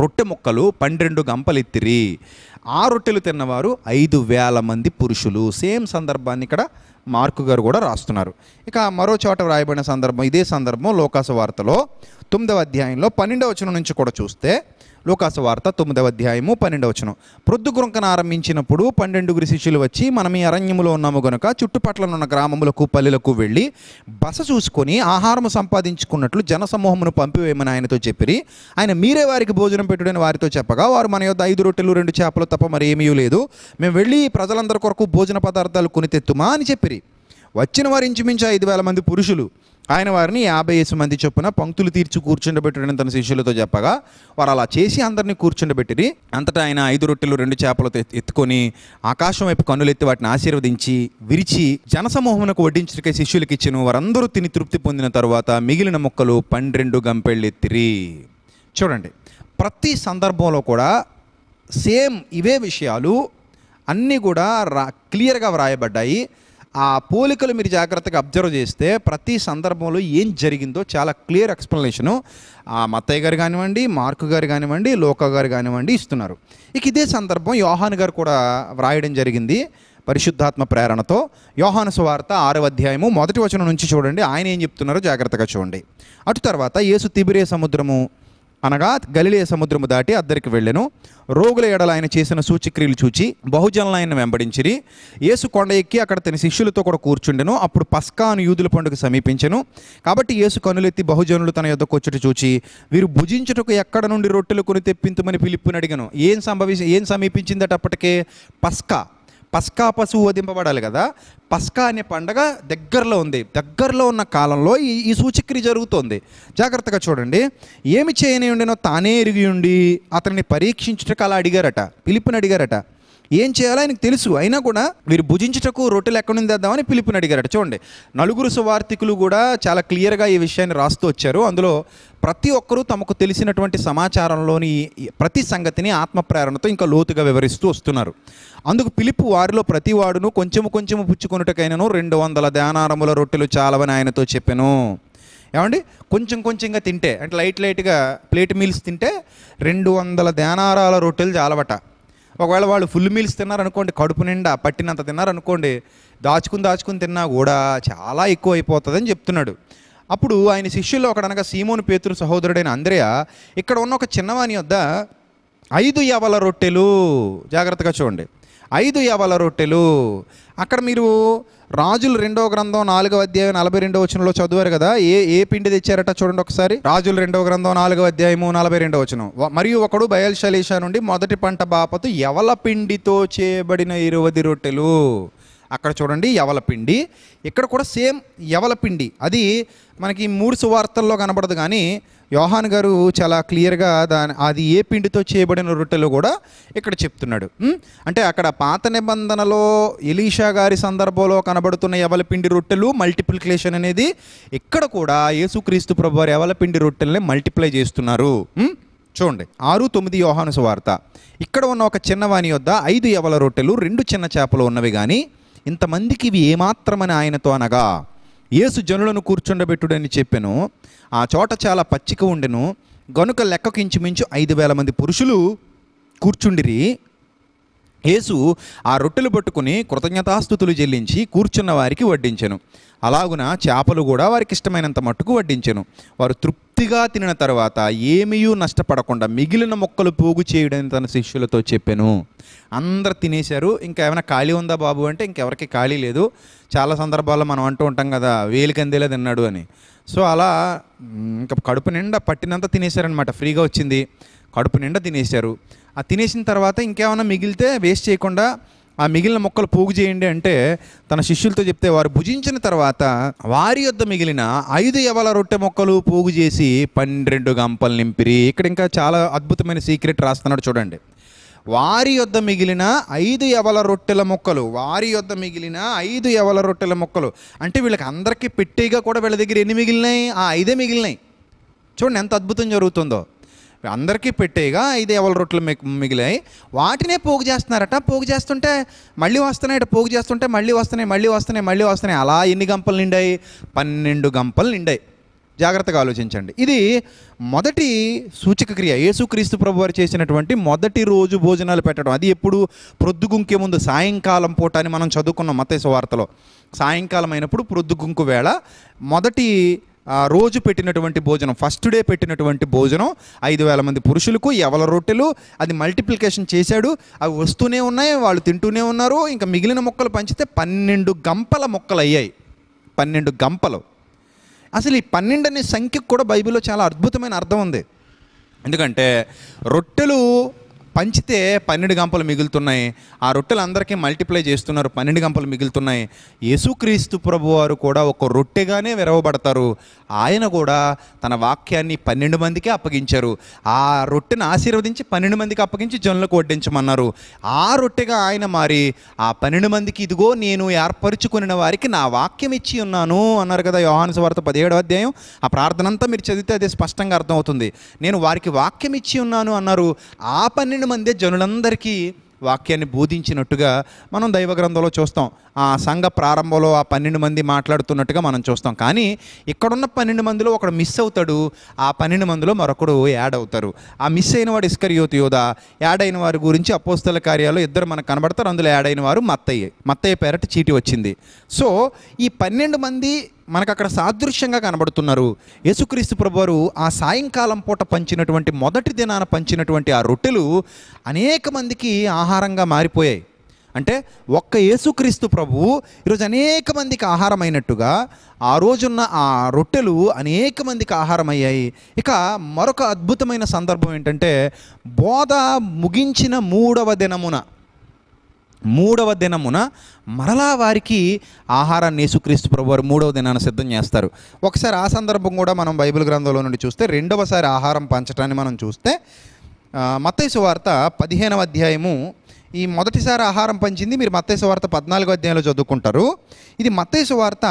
రొట్టె ముక్కలు పన్నెండు గంపలెత్తిరి ఆ రొట్టెలు తిన్నవారు ఐదు వేల మంది పురుషులు సేమ్ సందర్భాన్ని ఇక్కడ మార్కు గారు కూడా రాస్తున్నారు ఇక మరో చోట వ్రాయబడిన సందర్భం ఇదే సందర్భం లోకాసు వార్తలో తొమ్మిదవ అధ్యాయంలో పన్నెండవ వచనం నుంచి కూడా చూస్తే లోకాసు వార్త తొమ్మిదవ అధ్యాయము పన్నెండవ వచనం ప్రొద్దు గురంకను ఆరంభించినప్పుడు పన్నెండుగురి శిష్యులు వచ్చి మనం ఈ అరణ్యములో ఉన్నాము గనుక చుట్టుపట్ల ఉన్న గ్రామములకు పల్లెలకు వెళ్ళి బస చూసుకొని ఆహారం సంపాదించుకున్నట్లు జనసమూహమును పంపివేయమని ఆయనతో చెప్పిరి ఆయన మీరే వారికి భోజనం పెట్టుడని వారితో చెప్పగా వారు మన యొక్క ఐదు రొట్టెలు రెండు చేపలు తప్ప మరి ఏమీ లేదు మేము వెళ్ళి ప్రజలందరి కొరకు భోజన పదార్థాలు కొని తెత్తుమా అని చెప్పిరి వచ్చిన వారు ఇంచుమించు ఐదు వేల మంది పురుషులు ఆయన వారిని యాభై ఏసు మంది చొప్పున పంక్తులు తీర్చి కూర్చుండబెట్టిన తన శిష్యులతో చెప్పగా వారు అలా చేసి అందరినీ కూర్చుండబెట్టిరి అంతటా ఆయన ఐదు రొట్టెలు రెండు చేపలతో ఎత్తుకొని ఆకాశం వైపు కన్నులెత్తి వాటిని ఆశీర్వదించి విరిచి జనసమూహమునకు వడ్డించడికే శిష్యులకి ఇచ్చిన వారందరూ తిని తృప్తి పొందిన తర్వాత మిగిలిన మొక్కలు పన్నెండు గంపెళ్ళెత్తిరి చూడండి ప్రతి సందర్భంలో కూడా సేమ్ ఇవే విషయాలు అన్నీ కూడా రా క్లియర్గా వ్రాయబడ్డాయి ఆ పోలికలు మీరు జాగ్రత్తగా అబ్జర్వ్ చేస్తే ప్రతి సందర్భంలో ఏం జరిగిందో చాలా క్లియర్ ఎక్స్ప్లెనేషను ఆ మత్తయ్య గారు కానివ్వండి మార్కు గారు కానివ్వండి లోక గారు కానివ్వండి ఇస్తున్నారు ఇక ఇదే సందర్భం యోహాన్ గారు కూడా వ్రాయడం జరిగింది పరిశుద్ధాత్మ ప్రేరణతో యోహాను సువార్త ఆరవ అధ్యాయము మొదటి వచనం నుంచి చూడండి ఆయన ఏం చెప్తున్నారో జాగ్రత్తగా చూడండి అటు తర్వాత యేసు తిబిరే సముద్రము అనగా గలిలే సముద్రము దాటి అద్దరికి వెళ్ళెను రోగుల ఎడల ఆయన చేసిన సూచిక్రియలు చూచి బహుజనలు ఆయన వెంబడించిరి యేసు కొండ ఎక్కి అక్కడ తన శిష్యులతో కూడా కూర్చుండెను అప్పుడు పస్కాను యూదుల పండుగ సమీపించెను కాబట్టి యేసు కనులెత్తి బహుజనులు తన యొక్క వచ్చుట చూచి వీరు భుజించుటకు ఎక్కడ నుండి రొట్టెలు కొని తెప్పింతుమని పిలుపుని అడిగాను ఏం సంభవించి ఏం సమీపించిందట అప్పటికే పస్కా పస్కా పశువు వదింపబడాలి కదా పస్కా అనే పండగ దగ్గరలో ఉంది దగ్గరలో ఉన్న కాలంలో ఈ ఈ సూచక్రియ జరుగుతోంది జాగ్రత్తగా చూడండి ఏమి చేయని ఉండినో తానే ఎరిగి ఉండి అతన్ని పరీక్షించుటకు అలా అడిగారట పిలుపుని అడిగారట ఏం చేయాలో ఆయనకు తెలుసు అయినా కూడా వీరు భుజించుటకు రొట్టెలు ఎక్కడి నుంచి తెద్దామని పిలుపుని అడిగారట చూడండి నలుగురు సువార్థికులు కూడా చాలా క్లియర్గా ఈ విషయాన్ని రాస్తూ వచ్చారు అందులో ప్రతి ఒక్కరూ తమకు తెలిసినటువంటి సమాచారంలోని ప్రతి సంగతిని ఆత్మ ప్రేరణతో ఇంకా లోతుగా వివరిస్తూ వస్తున్నారు అందుకు పిలుపు వారిలో ప్రతి వాడును కొంచెము కొంచెము పుచ్చుకొనుటకైనను రెండు వందల ధ్యానారముల రొట్టెలు చాలవని ఆయనతో చెప్పాను ఏమండి కొంచెం కొంచెంగా తింటే అంటే లైట్ లైట్గా ప్లేట్ మీల్స్ తింటే రెండు వందల ధ్యానారాల రొట్టెలు చాలవట ఒకవేళ వాళ్ళు ఫుల్ మీల్స్ తిన్నారనుకోండి కడుపు నిండా పట్టినంత తిన్నారనుకోండి దాచుకుని దాచుకుని తిన్నా కూడా చాలా ఎక్కువ అయిపోతుందని చెప్తున్నాడు అప్పుడు ఆయన శిష్యుల్లో ఒకడనగా సీమోను పేతురు సహోదరుడైన అంద్రయ ఇక్కడ ఉన్న ఒక చిన్నవాణి వద్ద ఐదు యవల రొట్టెలు జాగ్రత్తగా చూడండి ఐదు యవల రొట్టెలు అక్కడ మీరు రాజులు రెండో గ్రంథం నాలుగవ అధ్యాయం నలభై రెండో వచనంలో చదివారు కదా ఏ ఏ పిండి తెచ్చారట చూడండి ఒకసారి రాజులు రెండో గ్రంథం నాలుగో అధ్యాయము నలభై రెండో వచనం మరియు ఒకడు బయల్శలేష నుండి మొదటి పంట బాపతు ఎవల పిండితో చేయబడిన ఇరవది రొట్టెలు అక్కడ చూడండి యవలపిండి ఇక్కడ కూడా సేమ్ యవలపిండి అది మనకి మూడు సువార్తల్లో కనబడదు కానీ యోహాన్ గారు చాలా క్లియర్గా దాని అది ఏ పిండితో చేయబడిన రొట్టెలు కూడా ఇక్కడ చెప్తున్నాడు అంటే అక్కడ పాత నిబంధనలో ఎలీషా గారి సందర్భంలో కనబడుతున్న యవలపిండి రొట్టెలు మల్టిప్లికేషన్ అనేది ఇక్కడ కూడా యేసుక్రీస్తు ప్రభు వారు యవలపిండి రొట్టెల్ని మల్టిప్లై చేస్తున్నారు చూడండి ఆరు తొమ్మిది యోహాను సువార్త ఇక్కడ ఉన్న ఒక చిన్నవాణి వద్ద ఐదు యవల రొట్టెలు రెండు చిన్న చేపలు ఉన్నవి కానీ ఇంతమందికి ఇవి ఏమాత్రమని ఆయనతో అనగా ఏసు జనులను కూర్చుండబెట్టుడని చెప్పాను ఆ చోట చాలా పచ్చిక ఉండెను గనుక లెక్కకు ఇంచుమించు ఐదు వేల మంది పురుషులు కూర్చుండిరి యేసు ఆ రొట్టెలు పట్టుకుని కృతజ్ఞతాస్థుతులు చెల్లించి కూర్చున్న వారికి వడ్డించెను అలాగున చేపలు కూడా వారికి ఇష్టమైనంత మట్టుకు వడ్డించెను వారు తృప్తిగా తినిన తర్వాత ఏమీ నష్టపడకుండా మిగిలిన మొక్కలు పోగు చేయడని తన శిష్యులతో చెప్పాను అందరు తినేశారు ఇంకా ఏమైనా ఖాళీ ఉందా బాబు అంటే ఇంకెవరికి ఖాళీ లేదు చాలా సందర్భాల్లో మనం అంటూ ఉంటాం కదా వేలు కందేలే తిన్నాడు అని సో అలా ఇంకా కడుపు నిండా పట్టినంత తినేశారనమాట ఫ్రీగా వచ్చింది కడుపు నిండా తినేశారు ఆ తినేసిన తర్వాత ఇంకేమైనా మిగిలితే వేస్ట్ చేయకుండా ఆ మిగిలిన మొక్కలు పోగు చేయండి అంటే తన శిష్యులతో చెప్తే వారు భుజించిన తర్వాత వారి యొద్ద మిగిలిన ఐదు ఎవల రొట్టె మొక్కలు పోగు చేసి పన్నెండు గంపలు నింపిరి ఇక్కడ ఇంకా చాలా అద్భుతమైన సీక్రెట్ రాస్తున్నాడు చూడండి వారి యొద్ద మిగిలిన ఐదు ఎవల రొట్టెల మొక్కలు వారి యొద్ద మిగిలిన ఐదు ఎవల రొట్టెల మొక్కలు అంటే వీళ్ళకి అందరికీ పెట్టేగా కూడా వీళ్ళ దగ్గర ఎన్ని మిగిలినాయి ఆ ఐదే మిగిలినాయి చూడండి ఎంత అద్భుతం జరుగుతుందో అందరికీ పెట్టేగా ఐదు ఎవల రొట్టెలు మిగిలాయి వాటినే పోగు చేస్తున్నారట పోగు చేస్తుంటే మళ్ళీ వస్తున్నాయి అట పోగు చేస్తుంటే మళ్ళీ వస్తున్నాయి మళ్ళీ వస్తున్నాయి మళ్ళీ వస్తున్నాయి అలా ఎన్ని గంపలు నిండాయి పన్నెండు గంపలు నిండాయి జాగ్రత్తగా ఆలోచించండి ఇది మొదటి సూచక క్రియ యేసుక్రీస్తు ప్రభు వారు చేసినటువంటి మొదటి రోజు భోజనాలు పెట్టడం అది ఎప్పుడు ప్రొద్దుగుంకే ముందు సాయంకాలం పూట అని మనం చదువుకున్నాం మత వార్తలో సాయంకాలం అయినప్పుడు ప్రొద్దుగుంకు వేళ మొదటి రోజు పెట్టినటువంటి భోజనం ఫస్ట్ డే పెట్టినటువంటి భోజనం ఐదు వేల మంది పురుషులకు ఎవల రొట్టెలు అది మల్టిప్లికేషన్ చేశాడు అవి వస్తూనే ఉన్నాయి వాళ్ళు తింటూనే ఉన్నారు ఇంకా మిగిలిన మొక్కలు పంచితే పన్నెండు గంపల మొక్కలు అయ్యాయి పన్నెండు గంపలు అసలు ఈ పన్నెండు అనే సంఖ్యకు కూడా బైబిల్లో చాలా అద్భుతమైన అర్థం ఉంది ఎందుకంటే రొట్టెలు పంచితే పన్నెండు గంపలు మిగులుతున్నాయి ఆ రొట్టెలు అందరికీ మల్టిప్లై చేస్తున్నారు పన్నెండు గంపలు మిగులుతున్నాయి యేసుక్రీస్తు ప్రభు వారు కూడా ఒక రొట్టెగానే విరవబడతారు ఆయన కూడా తన వాక్యాన్ని పన్నెండు మందికి అప్పగించారు ఆ రొట్టెను ఆశీర్వదించి పన్నెండు మందికి అప్పగించి జనులకు వడ్డించమన్నారు ఆ రొట్టెగా ఆయన మారి ఆ పన్నెండు మందికి ఇదిగో నేను ఏర్పరుచుకున్న వారికి నా వాక్యం ఇచ్చి ఉన్నాను అన్నారు కదా యోహాను వార్త పదిహేడవ అధ్యాయం ఆ ప్రార్థన అంతా మీరు చదివితే అది స్పష్టంగా అర్థమవుతుంది నేను వారికి వాక్యం ఇచ్చి ఉన్నాను అన్నారు ఆ పన్నెండు పన్నెండు మంది జనులందరికీ వాక్యాన్ని బోధించినట్టుగా మనం దైవ గ్రంథంలో చూస్తాం ఆ సంఘ ప్రారంభంలో ఆ పన్నెండు మంది మాట్లాడుతున్నట్టుగా మనం చూస్తాం కానీ ఇక్కడున్న పన్నెండు మందిలో ఒకడు మిస్ అవుతాడు ఆ పన్నెండు మందిలో మరొకడు యాడ్ అవుతారు ఆ మిస్ అయిన వాడు ఇస్కరియోత్ యోధా యాడ్ అయిన వారి గురించి అపోస్తల కార్యాలు ఇద్దరు మనకు కనబడతారు అందులో యాడ్ అయిన వారు మత్తయ్య మత్తయ్య పేరట చీటి వచ్చింది సో ఈ పన్నెండు మంది మనకు అక్కడ సాదృశ్యంగా కనబడుతున్నారు యేసుక్రీస్తు ప్రభువారు ఆ సాయంకాలం పూట పంచినటువంటి మొదటి దినాన పంచినటువంటి ఆ రొట్టెలు అనేక మందికి ఆహారంగా మారిపోయాయి అంటే ఒక్క యేసుక్రీస్తు ప్రభు ఈరోజు అనేక మందికి ఆహారమైనట్టుగా ఆ రోజున్న ఆ రొట్టెలు అనేక మందికి ఆహారమయ్యాయి ఇక మరొక అద్భుతమైన సందర్భం ఏంటంటే బోధ ముగించిన మూడవ దినమున మూడవ దినమున మరలా వారికి ఆహారాన్ని యేసుక్రీస్తు ప్రభు వారు మూడవ దినాన్ని సిద్ధం చేస్తారు ఒకసారి ఆ సందర్భం కూడా మనం బైబిల్ గ్రంథంలో నుండి చూస్తే రెండవసారి ఆహారం పంచడాన్ని మనం చూస్తే మత్తైసు వార్త పదిహేనవ అధ్యాయము ఈ మొదటిసారి ఆహారం పంచింది మీరు మత్తైసు వార్త పద్నాలుగో అధ్యాయంలో చదువుకుంటారు ఇది మత్తైసు వార్త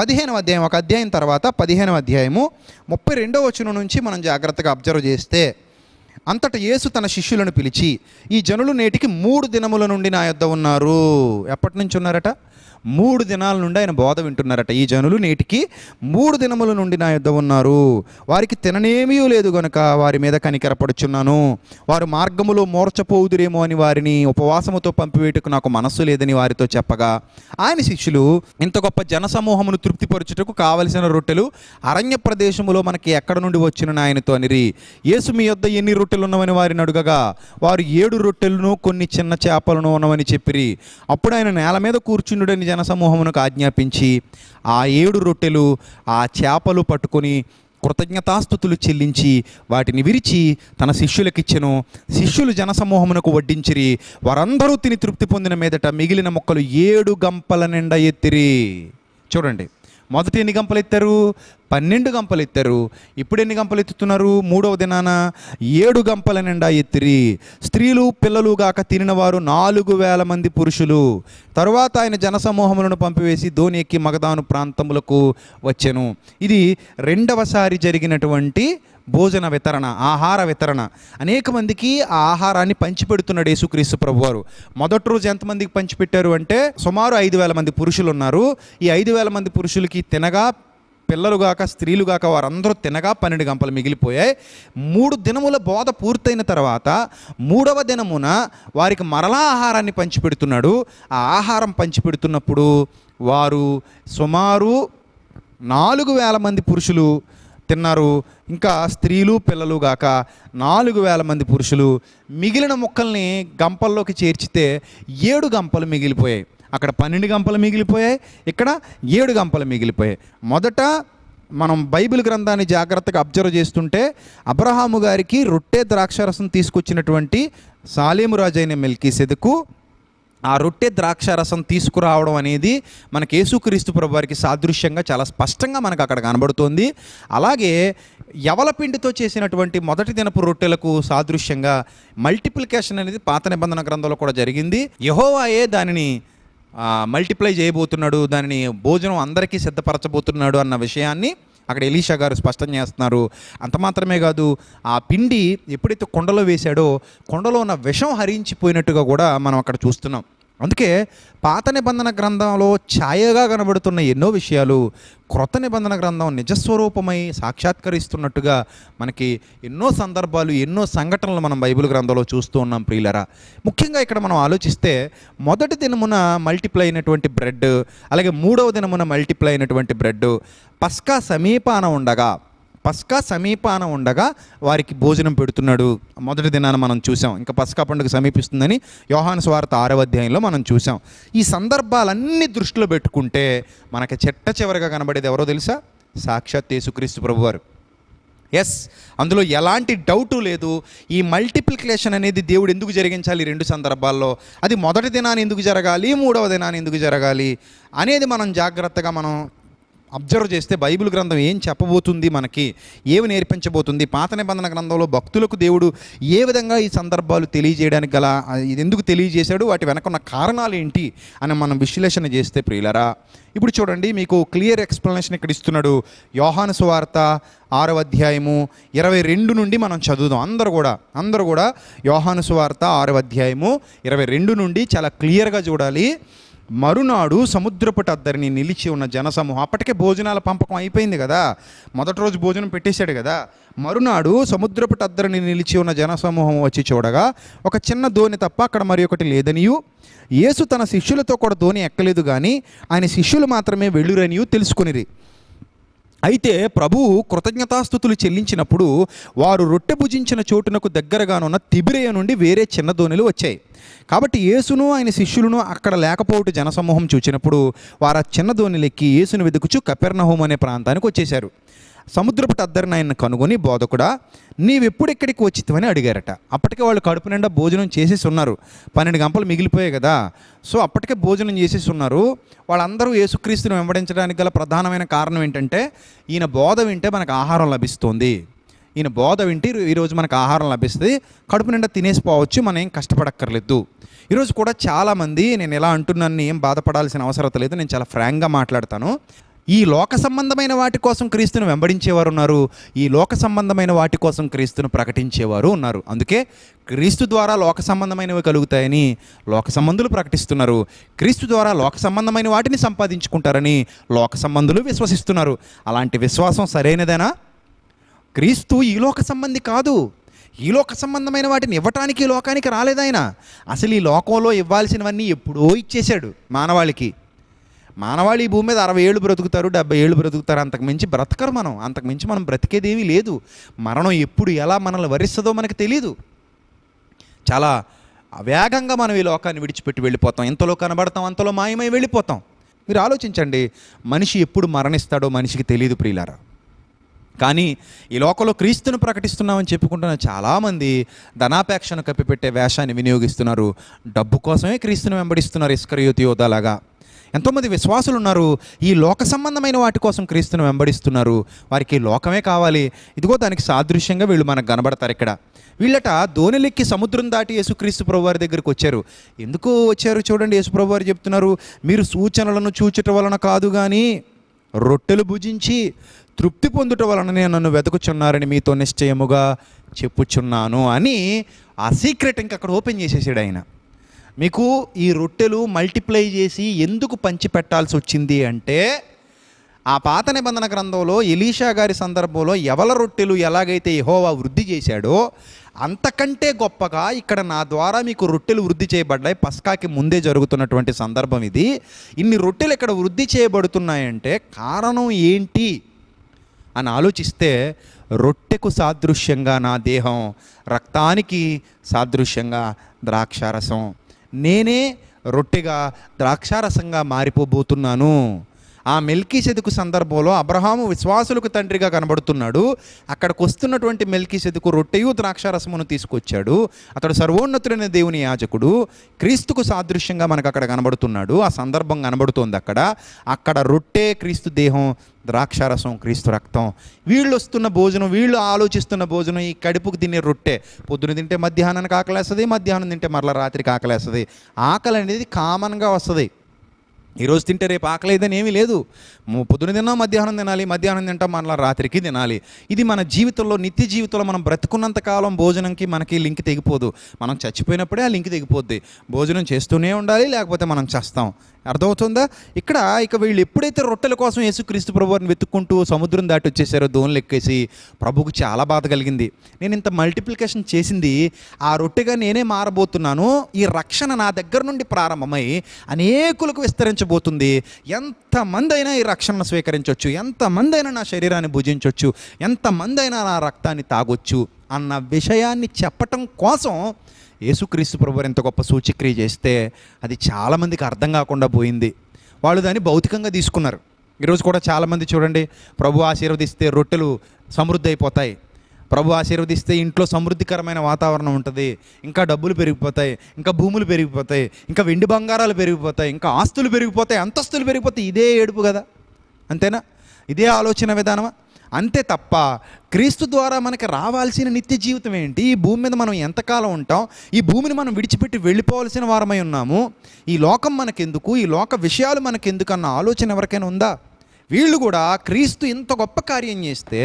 పదిహేనవ అధ్యాయం ఒక అధ్యాయం తర్వాత పదిహేనవ అధ్యాయము ముప్పై రెండవ వచనం నుంచి మనం జాగ్రత్తగా అబ్జర్వ్ చేస్తే అంతట యేసు తన శిష్యులను పిలిచి ఈ జనులు నేటికి మూడు దినముల నుండి నా యొద్ద ఉన్నారు ఎప్పటి నుంచి ఉన్నారట మూడు దినాల నుండి ఆయన బోధ వింటున్నారట ఈ జనులు నేటికి మూడు దినముల నుండి నా యుద్ధ ఉన్నారు వారికి తిననేమీ లేదు గనక వారి మీద కనికరపడుచున్నాను వారు మార్గములో మోర్చపోదురేమో అని వారిని ఉపవాసముతో పంపివేటకు నాకు మనస్సు లేదని వారితో చెప్పగా ఆయన శిష్యులు ఇంత గొప్ప జనసమూహమును తృప్తిపరచుటకు కావలసిన రొట్టెలు అరణ్య ప్రదేశములో మనకి ఎక్కడ నుండి వచ్చిన ఆయనతో అనిరి యేసు మీ యొద్ద ఎన్ని రొట్టెలు ఉన్నవని వారిని అడుగగా వారు ఏడు రొట్టెలను కొన్ని చిన్న చేపలను ఉన్నవని చెప్పిరి అప్పుడు ఆయన నేల మీద కూర్చుండుడని జనసమూహమునకు ఆజ్ఞాపించి ఆ ఏడు రొట్టెలు ఆ చేపలు పట్టుకొని కృతజ్ఞతాస్థుతులు చెల్లించి వాటిని విరిచి తన శిష్యులకిచ్చెను శిష్యులు జనసమూహమునకు వడ్డించిరి వారందరూ తిని తృప్తి పొందిన మీదట మిగిలిన మొక్కలు ఏడు గంపల నిండా ఎత్తిరి చూడండి మొదట ఎన్ని గంపలు ఎత్తారు పన్నెండు గంపలు ఎత్తారు ఇప్పుడు ఎన్ని గంపలు ఎత్తుతున్నారు మూడవ దినాన ఏడు గంపల నిండా ఎత్తిరి స్త్రీలు పిల్లలు గాక తిరినవారు నాలుగు వేల మంది పురుషులు తరువాత ఆయన జనసమూహములను పంపివేసి ధోని ఎక్కి మగదాను ప్రాంతములకు వచ్చెను ఇది రెండవసారి జరిగినటువంటి భోజన వితరణ ఆహార వితరణ అనేక మందికి ఆ ఆహారాన్ని పంచిపెడుతున్నాడు యేసుక్రీస్తు ప్రభు వారు మొదటి రోజు ఎంతమందికి పంచిపెట్టారు అంటే సుమారు ఐదు వేల మంది పురుషులు ఉన్నారు ఈ ఐదు వేల మంది పురుషులకి తినగా పిల్లలుగాక స్త్రీలుగాక వారందరూ తినగా పన్నెండు గంపలు మిగిలిపోయాయి మూడు దినముల బోధ పూర్తయిన తర్వాత మూడవ దినమున వారికి మరలా ఆహారాన్ని పంచిపెడుతున్నాడు ఆ ఆహారం పంచిపెడుతున్నప్పుడు వారు సుమారు నాలుగు వేల మంది పురుషులు తిన్నారు ఇంకా స్త్రీలు పిల్లలు గాక నాలుగు వేల మంది పురుషులు మిగిలిన మొక్కల్ని గంపల్లోకి చేర్చితే ఏడు గంపలు మిగిలిపోయాయి అక్కడ పన్నెండు గంపలు మిగిలిపోయాయి ఇక్కడ ఏడు గంపలు మిగిలిపోయాయి మొదట మనం బైబిల్ గ్రంథాన్ని జాగ్రత్తగా అబ్జర్వ్ చేస్తుంటే అబ్రహాము గారికి రొట్టె ద్రాక్షరసం తీసుకొచ్చినటువంటి సాలేము రాజైన మెల్కీ సెదుకు ఆ రొట్టె ద్రాక్ష రసం తీసుకురావడం అనేది మనకి యేసుక్రీస్తు ప్రభువారికి సాదృశ్యంగా చాలా స్పష్టంగా మనకు అక్కడ కనబడుతోంది అలాగే యవల పిండితో చేసినటువంటి మొదటి దినపు రొట్టెలకు సాదృశ్యంగా మల్టిప్లికేషన్ అనేది పాత నిబంధన గ్రంథంలో కూడా జరిగింది యహోవాయే దానిని మల్టిప్లై చేయబోతున్నాడు దానిని భోజనం అందరికీ సిద్ధపరచబోతున్నాడు అన్న విషయాన్ని అక్కడ ఎలీషా గారు స్పష్టం చేస్తున్నారు అంత మాత్రమే కాదు ఆ పిండి ఎప్పుడైతే కొండలో వేశాడో కొండలో ఉన్న విషం హరించిపోయినట్టుగా కూడా మనం అక్కడ చూస్తున్నాం అందుకే పాత నిబంధన గ్రంథంలో ఛాయగా కనబడుతున్న ఎన్నో విషయాలు క్రొత్త నిబంధన గ్రంథం నిజస్వరూపమై సాక్షాత్కరిస్తున్నట్టుగా మనకి ఎన్నో సందర్భాలు ఎన్నో సంఘటనలు మనం బైబిల్ గ్రంథంలో చూస్తూ ఉన్నాం ప్రియులరా ముఖ్యంగా ఇక్కడ మనం ఆలోచిస్తే మొదటి దినమున మల్టిప్లై అయినటువంటి బ్రెడ్ అలాగే మూడవ దినమున మల్టిప్లై అయినటువంటి బ్రెడ్ పస్కా సమీపాన ఉండగా పస్కా సమీపాన ఉండగా వారికి భోజనం పెడుతున్నాడు మొదటి దినాన మనం చూసాం ఇంకా పస్కా పండుగ సమీపిస్తుందని యోహాను స్వార్త ఆరవ అధ్యాయంలో మనం చూసాం ఈ సందర్భాలన్నీ దృష్టిలో పెట్టుకుంటే మనకి చెట్ట చివరిగా కనబడేది ఎవరో తెలుసా సాక్షాత్ యేసుక్రీస్తు ప్రభువారు ఎస్ అందులో ఎలాంటి డౌటు లేదు ఈ మల్టిప్లికేషన్ అనేది దేవుడు ఎందుకు జరిగించాలి రెండు సందర్భాల్లో అది మొదటి దినాన్ని ఎందుకు జరగాలి మూడవ దినాన్ని ఎందుకు జరగాలి అనేది మనం జాగ్రత్తగా మనం అబ్జర్వ్ చేస్తే బైబిల్ గ్రంథం ఏం చెప్పబోతుంది మనకి ఏమి నేర్పించబోతుంది పాత నిబంధన గ్రంథంలో భక్తులకు దేవుడు ఏ విధంగా ఈ సందర్భాలు తెలియజేయడానికి గల ఇది ఎందుకు తెలియజేశాడు వాటి వెనకున్న కారణాలు ఏంటి అని మనం విశ్లేషణ చేస్తే ప్రియులరా ఇప్పుడు చూడండి మీకు క్లియర్ ఎక్స్ప్లెనేషన్ ఇక్కడ ఇస్తున్నాడు యోహాను సువార్త ఆరో అధ్యాయము ఇరవై రెండు నుండి మనం చదువుదాం అందరూ కూడా అందరూ కూడా యోహాను సువార్త ఆరో అధ్యాయము ఇరవై రెండు నుండి చాలా క్లియర్గా చూడాలి మరునాడు సముద్రపుటద్దరిని అద్దరిని నిలిచి ఉన్న జనసమూహం అప్పటికే భోజనాల పంపకం అయిపోయింది కదా మొదటి రోజు భోజనం పెట్టేశాడు కదా మరునాడు సముద్రపుట అద్దరిని నిలిచి ఉన్న జనసమూహం వచ్చి చూడగా ఒక చిన్న ధోని తప్ప అక్కడ మరి ఒకటి లేదనియు యేసు తన శిష్యులతో కూడా ధోని ఎక్కలేదు కానీ ఆయన శిష్యులు మాత్రమే వెళ్ళురనియూ తెలుసుకునిది అయితే ప్రభువు కృతజ్ఞతాస్థుతులు చెల్లించినప్పుడు వారు రొట్టె భుజించిన చోటునకు దగ్గరగానున్న తిబిరేయ నుండి వేరే చిన్న దోణిలు వచ్చాయి కాబట్టి యేసును ఆయన శిష్యులను అక్కడ లేకపోవటం జనసమూహం చూచినప్పుడు వారు ఆ చిన్న దోణిలెక్కి యేసును వెతుకుచు కపెర్నహోం అనే ప్రాంతానికి వచ్చేశారు సముద్రపు అద్దరిని ఆయన కనుగొని బోధకుడా నీవెప్పుడు ఇక్కడికి వచ్చితివని అడిగారట అప్పటికే వాళ్ళు కడుపు నిండా భోజనం చేసేసి ఉన్నారు పన్నెండు గంపలు మిగిలిపోయాయి కదా సో అప్పటికే భోజనం చేసేసి ఉన్నారు వాళ్ళందరూ యేసుక్రీస్తుని వెంబడించడానికి గల ప్రధానమైన కారణం ఏంటంటే ఈయన బోధ వింటే మనకు ఆహారం లభిస్తుంది ఈయన బోధ వింటే ఈరోజు మనకు ఆహారం లభిస్తుంది కడుపు నిండా తినేసిపోవచ్చు మనం ఏం కష్టపడక్కర్లేదు ఈరోజు కూడా చాలామంది నేను ఎలా అంటున్నాను ఏం బాధపడాల్సిన అవసరం లేదు నేను చాలా ఫ్రాంక్గా మాట్లాడతాను ఈ లోక సంబంధమైన వాటి కోసం క్రీస్తును వెంబడించేవారు ఉన్నారు ఈ లోక సంబంధమైన వాటి కోసం క్రీస్తును ప్రకటించేవారు ఉన్నారు అందుకే క్రీస్తు ద్వారా లోక సంబంధమైనవి కలుగుతాయని లోక సంబంధులు ప్రకటిస్తున్నారు క్రీస్తు ద్వారా లోక సంబంధమైన వాటిని సంపాదించుకుంటారని లోక సంబంధులు విశ్వసిస్తున్నారు అలాంటి విశ్వాసం సరైనదేనా క్రీస్తు ఈ లోక సంబంధి కాదు ఈ లోక సంబంధమైన వాటిని ఇవ్వటానికి లోకానికి రాలేదాయన అసలు ఈ లోకంలో ఇవ్వాల్సినవన్నీ ఎప్పుడో ఇచ్చేశాడు మానవాళికి మానవాళి ఈ భూమి మీద అరవై ఏళ్ళు బ్రతుకుతారు డెబ్బై ఏళ్ళు బ్రతుకుతారు అంతకు మించి బ్రతకరు మనం అంతకు మించి మనం బ్రతికేదేమీ లేదు మరణం ఎప్పుడు ఎలా మనల్ని వరిస్తుందో మనకు తెలియదు చాలా వేగంగా మనం ఈ లోకాన్ని విడిచిపెట్టి వెళ్ళిపోతాం ఇంతలో కనబడతాం అంతలో మాయమై వెళ్ళిపోతాం మీరు ఆలోచించండి మనిషి ఎప్పుడు మరణిస్తాడో మనిషికి తెలియదు ప్రియులారా కానీ ఈ లోకంలో క్రీస్తును ప్రకటిస్తున్నామని చెప్పుకుంటున్న చాలామంది ధనాపేక్షను కప్పిపెట్టే వేషాన్ని వినియోగిస్తున్నారు డబ్బు కోసమే క్రీస్తును వెంబడిస్తున్నారు ఇస్కరయోతి యోధాలాగా ఎంతోమంది విశ్వాసులు ఉన్నారు ఈ లోక సంబంధమైన వాటి కోసం క్రీస్తును వెంబడిస్తున్నారు వారికి లోకమే కావాలి ఇదిగో దానికి సాదృశ్యంగా వీళ్ళు మనకు కనబడతారు ఇక్కడ వీళ్ళట దోణిలెక్కి సముద్రం దాటి యేసుక్రీస్తు ప్రభువారి దగ్గరికి వచ్చారు ఎందుకు వచ్చారు చూడండి ప్రభు వారు చెప్తున్నారు మీరు సూచనలను చూచటం వలన కాదు కానీ రొట్టెలు భుజించి తృప్తి పొందుట వలననే నన్ను వెతుకుచున్నారని మీతో నిశ్చయముగా చెప్పుచున్నాను అని ఆ సీక్రెట్ ఇంకా అక్కడ ఓపెన్ చేసేసాడు ఆయన మీకు ఈ రొట్టెలు మల్టిప్లై చేసి ఎందుకు పంచి పెట్టాల్సి వచ్చింది అంటే ఆ పాత నిబంధన గ్రంథంలో ఎలీషా గారి సందర్భంలో ఎవల రొట్టెలు ఎలాగైతే యహోవా వృద్ధి చేశాడో అంతకంటే గొప్పగా ఇక్కడ నా ద్వారా మీకు రొట్టెలు వృద్ధి చేయబడ్డాయి పస్కాకి ముందే జరుగుతున్నటువంటి సందర్భం ఇది ఇన్ని రొట్టెలు ఇక్కడ వృద్ధి చేయబడుతున్నాయంటే కారణం ఏంటి అని ఆలోచిస్తే రొట్టెకు సాదృశ్యంగా నా దేహం రక్తానికి సాదృశ్యంగా ద్రాక్షారసం నేనే రొట్టెగా ద్రాక్షారసంగా మారిపోబోతున్నాను ఆ మెల్కీ చెదుకు సందర్భంలో అబ్రహాము విశ్వాసులకు తండ్రిగా కనబడుతున్నాడు అక్కడికి వస్తున్నటువంటి మెల్కీ చెదుకు రొట్టెయు ద్రాక్షారసమును తీసుకొచ్చాడు అతడు సర్వోన్నతుడైన దేవుని యాజకుడు క్రీస్తుకు సాదృశ్యంగా మనకు అక్కడ కనబడుతున్నాడు ఆ సందర్భం కనబడుతోంది అక్కడ అక్కడ రొట్టె క్రీస్తు దేహం ద్రాక్షారసం క్రీస్తు రక్తం వీళ్ళు వస్తున్న భోజనం వీళ్ళు ఆలోచిస్తున్న భోజనం ఈ కడుపుకు తినే రొట్టె పొద్దున తింటే మధ్యాహ్నానికి ఆకలేస్తుంది మధ్యాహ్నం తింటే మరలా రాత్రికి ఆకలేస్తుంది ఆకలి అనేది కామన్గా వస్తుంది ఈరోజు తింటే రేపు ఆకలేదని ఏమీ లేదు పొద్దున తిన్నా మధ్యాహ్నం తినాలి మధ్యాహ్నం తింటాం మళ్ళీ రాత్రికి తినాలి ఇది మన జీవితంలో నిత్య జీవితంలో మనం కాలం భోజనంకి మనకి లింక్ తెగిపోదు మనం చచ్చిపోయినప్పుడే ఆ లింక్ తెగిపోద్ది భోజనం చేస్తూనే ఉండాలి లేకపోతే మనం చేస్తాం అర్థమవుతుందా ఇక్కడ ఇక వీళ్ళు ఎప్పుడైతే రొట్టెల కోసం యేసుక్రీస్తు ప్రభువారిని వెతుక్కుంటూ సముద్రం దాటి వచ్చేసారో దోన్లు ఎక్కేసి ప్రభుకు చాలా బాధ కలిగింది నేను ఇంత మల్టిప్లికేషన్ చేసింది ఆ రొట్టెగా నేనే మారబోతున్నాను ఈ రక్షణ నా దగ్గర నుండి ప్రారంభమై అనేకులకు విస్తరించ రక్షించబోతుంది ఎంతమంది అయినా ఈ రక్షణను స్వీకరించవచ్చు ఎంతమంది అయినా నా శరీరాన్ని భుజించవచ్చు ఎంతమంది అయినా నా రక్తాన్ని తాగొచ్చు అన్న విషయాన్ని చెప్పటం కోసం యేసుక్రీస్తు ప్రభు ఎంత గొప్ప సూచిక్రియ చేస్తే అది చాలామందికి అర్థం కాకుండా పోయింది వాళ్ళు దాన్ని భౌతికంగా తీసుకున్నారు ఈరోజు కూడా చాలామంది చూడండి ప్రభు ఆశీర్వదిస్తే రొట్టెలు సమృద్ధి అయిపోతాయి ప్రభు ఆశీర్వదిస్తే ఇంట్లో సమృద్ధికరమైన వాతావరణం ఉంటుంది ఇంకా డబ్బులు పెరిగిపోతాయి ఇంకా భూములు పెరిగిపోతాయి ఇంకా వెండి బంగారాలు పెరిగిపోతాయి ఇంకా ఆస్తులు పెరిగిపోతాయి అంతస్తులు పెరిగిపోతాయి ఇదే ఏడుపు కదా అంతేనా ఇదే ఆలోచన విధానమా అంతే తప్ప క్రీస్తు ద్వారా మనకి రావాల్సిన నిత్య జీవితం ఏంటి ఈ భూమి మీద మనం ఎంతకాలం ఉంటాం ఈ భూమిని మనం విడిచిపెట్టి వెళ్ళిపోవాల్సిన వారమై ఉన్నాము ఈ లోకం మనకెందుకు ఈ లోక విషయాలు మనకెందుకు అన్న ఆలోచన ఎవరికైనా ఉందా వీళ్ళు కూడా క్రీస్తు ఇంత గొప్ప కార్యం చేస్తే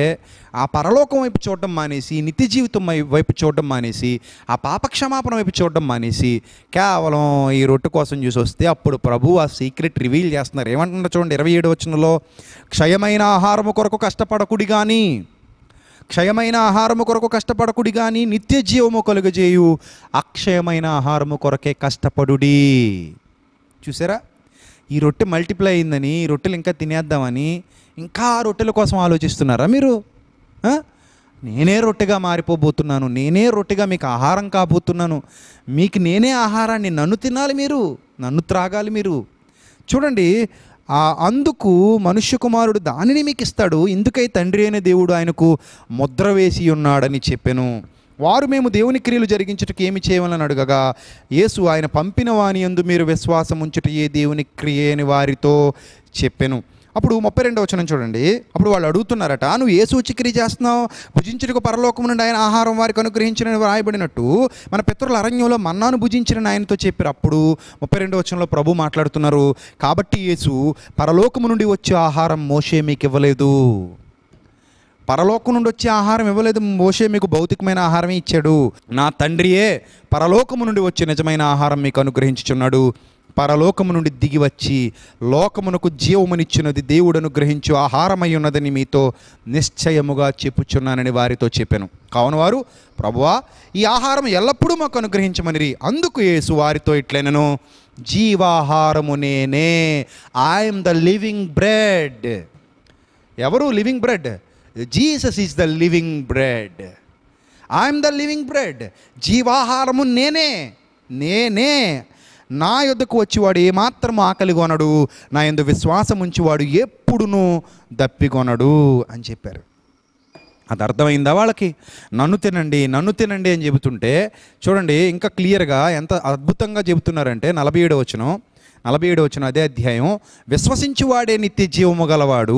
ఆ పరలోకం వైపు చూడడం మానేసి నిత్య జీవితం వైపు చూడడం మానేసి ఆ పాపక్షమాపణ వైపు చూడడం మానేసి కేవలం ఈ రొట్టు కోసం చూసి వస్తే అప్పుడు ప్రభు ఆ సీక్రెట్ రివీల్ చేస్తున్నారు ఏమంటున్నారు చూడండి ఇరవై ఏడు వచ్చినలో క్షయమైన ఆహారము కొరకు కష్టపడకుడి కానీ క్షయమైన ఆహారము కొరకు కష్టపడకుడి కానీ నిత్య జీవము కలుగజేయు అక్షయమైన ఆహారము కొరకే కష్టపడుడి చూసారా ఈ రొట్టె మల్టిప్లై అయిందని ఈ రొట్టెలు ఇంకా తినేద్దామని ఇంకా రొట్టెల కోసం ఆలోచిస్తున్నారా మీరు నేనే రొట్టెగా మారిపోబోతున్నాను నేనే రొట్టెగా మీకు ఆహారం కాబోతున్నాను మీకు నేనే ఆహారాన్ని నన్ను తినాలి మీరు నన్ను త్రాగాలి మీరు చూడండి అందుకు మనుష్య కుమారుడు దానిని మీకు ఇస్తాడు ఇందుకై తండ్రి అయిన దేవుడు ఆయనకు ముద్ర వేసి ఉన్నాడని చెప్పాను వారు మేము దేవుని క్రియలు జరిగించుటకు ఏమి చేయమని అడగగా యేసు ఆయన పంపిన వాని ఎందు మీరు విశ్వాసం ఉంచుట ఏ దేవుని క్రియని వారితో చెప్పెను అప్పుడు ముప్పై రెండవ వచనం చూడండి అప్పుడు వాళ్ళు అడుగుతున్నారట నువ్వు ఏ సూచిక్రియ చేస్తున్నావు భుజించుటకు పరలోకం నుండి ఆయన ఆహారం వారికి అనుగ్రహించిన రాయబడినట్టు మన పితరుల అరణ్యంలో మన్నాను భుజించిన ఆయనతో చెప్పారు అప్పుడు ముప్పై రెండవ వచనంలో ప్రభు మాట్లాడుతున్నారు కాబట్టి యేసు పరలోకము నుండి వచ్చే ఆహారం మోసే మీకు ఇవ్వలేదు పరలోకం నుండి వచ్చే ఆహారం ఇవ్వలేదు మోషే మీకు భౌతికమైన ఆహారమే ఇచ్చాడు నా తండ్రియే పరలోకము నుండి వచ్చే నిజమైన ఆహారం మీకు అనుగ్రహించుచున్నాడు పరలోకము నుండి దిగి వచ్చి లోకమునకు జీవమునిచ్చినది దేవుడు అనుగ్రహించు ఆహారమై ఉన్నదని మీతో నిశ్చయముగా చెప్పుచున్నానని వారితో చెప్పాను కావున వారు ప్రభువా ఈ ఆహారం ఎల్లప్పుడూ మాకు అనుగ్రహించమనిరి అందుకు ఏసు వారితో ఇట్లైనను జీవాహారము నేనే ఐఎమ్ ద లివింగ్ బ్రెడ్ ఎవరు living bread Jesus is the living bread I'm the living bread జీవాహారము నేనే నేనే నా యొద్దకు వచ్చేవాడు ఏమాత్రం ఆకలిగొనడు నా ఎందు విశ్వాసం ఉంచేవాడు ఎప్పుడునూ దప్పికొనడు అని చెప్పారు అది అర్థమైందా వాళ్ళకి నన్ను తినండి నన్ను తినండి అని చెబుతుంటే చూడండి ఇంకా క్లియర్గా ఎంత అద్భుతంగా చెబుతున్నారంటే నలభై ఏడు వచ్చినాం నలభై ఏడు వచ్చిన అదే అధ్యాయం విశ్వసించువాడే నిత్య జీవము గలవాడు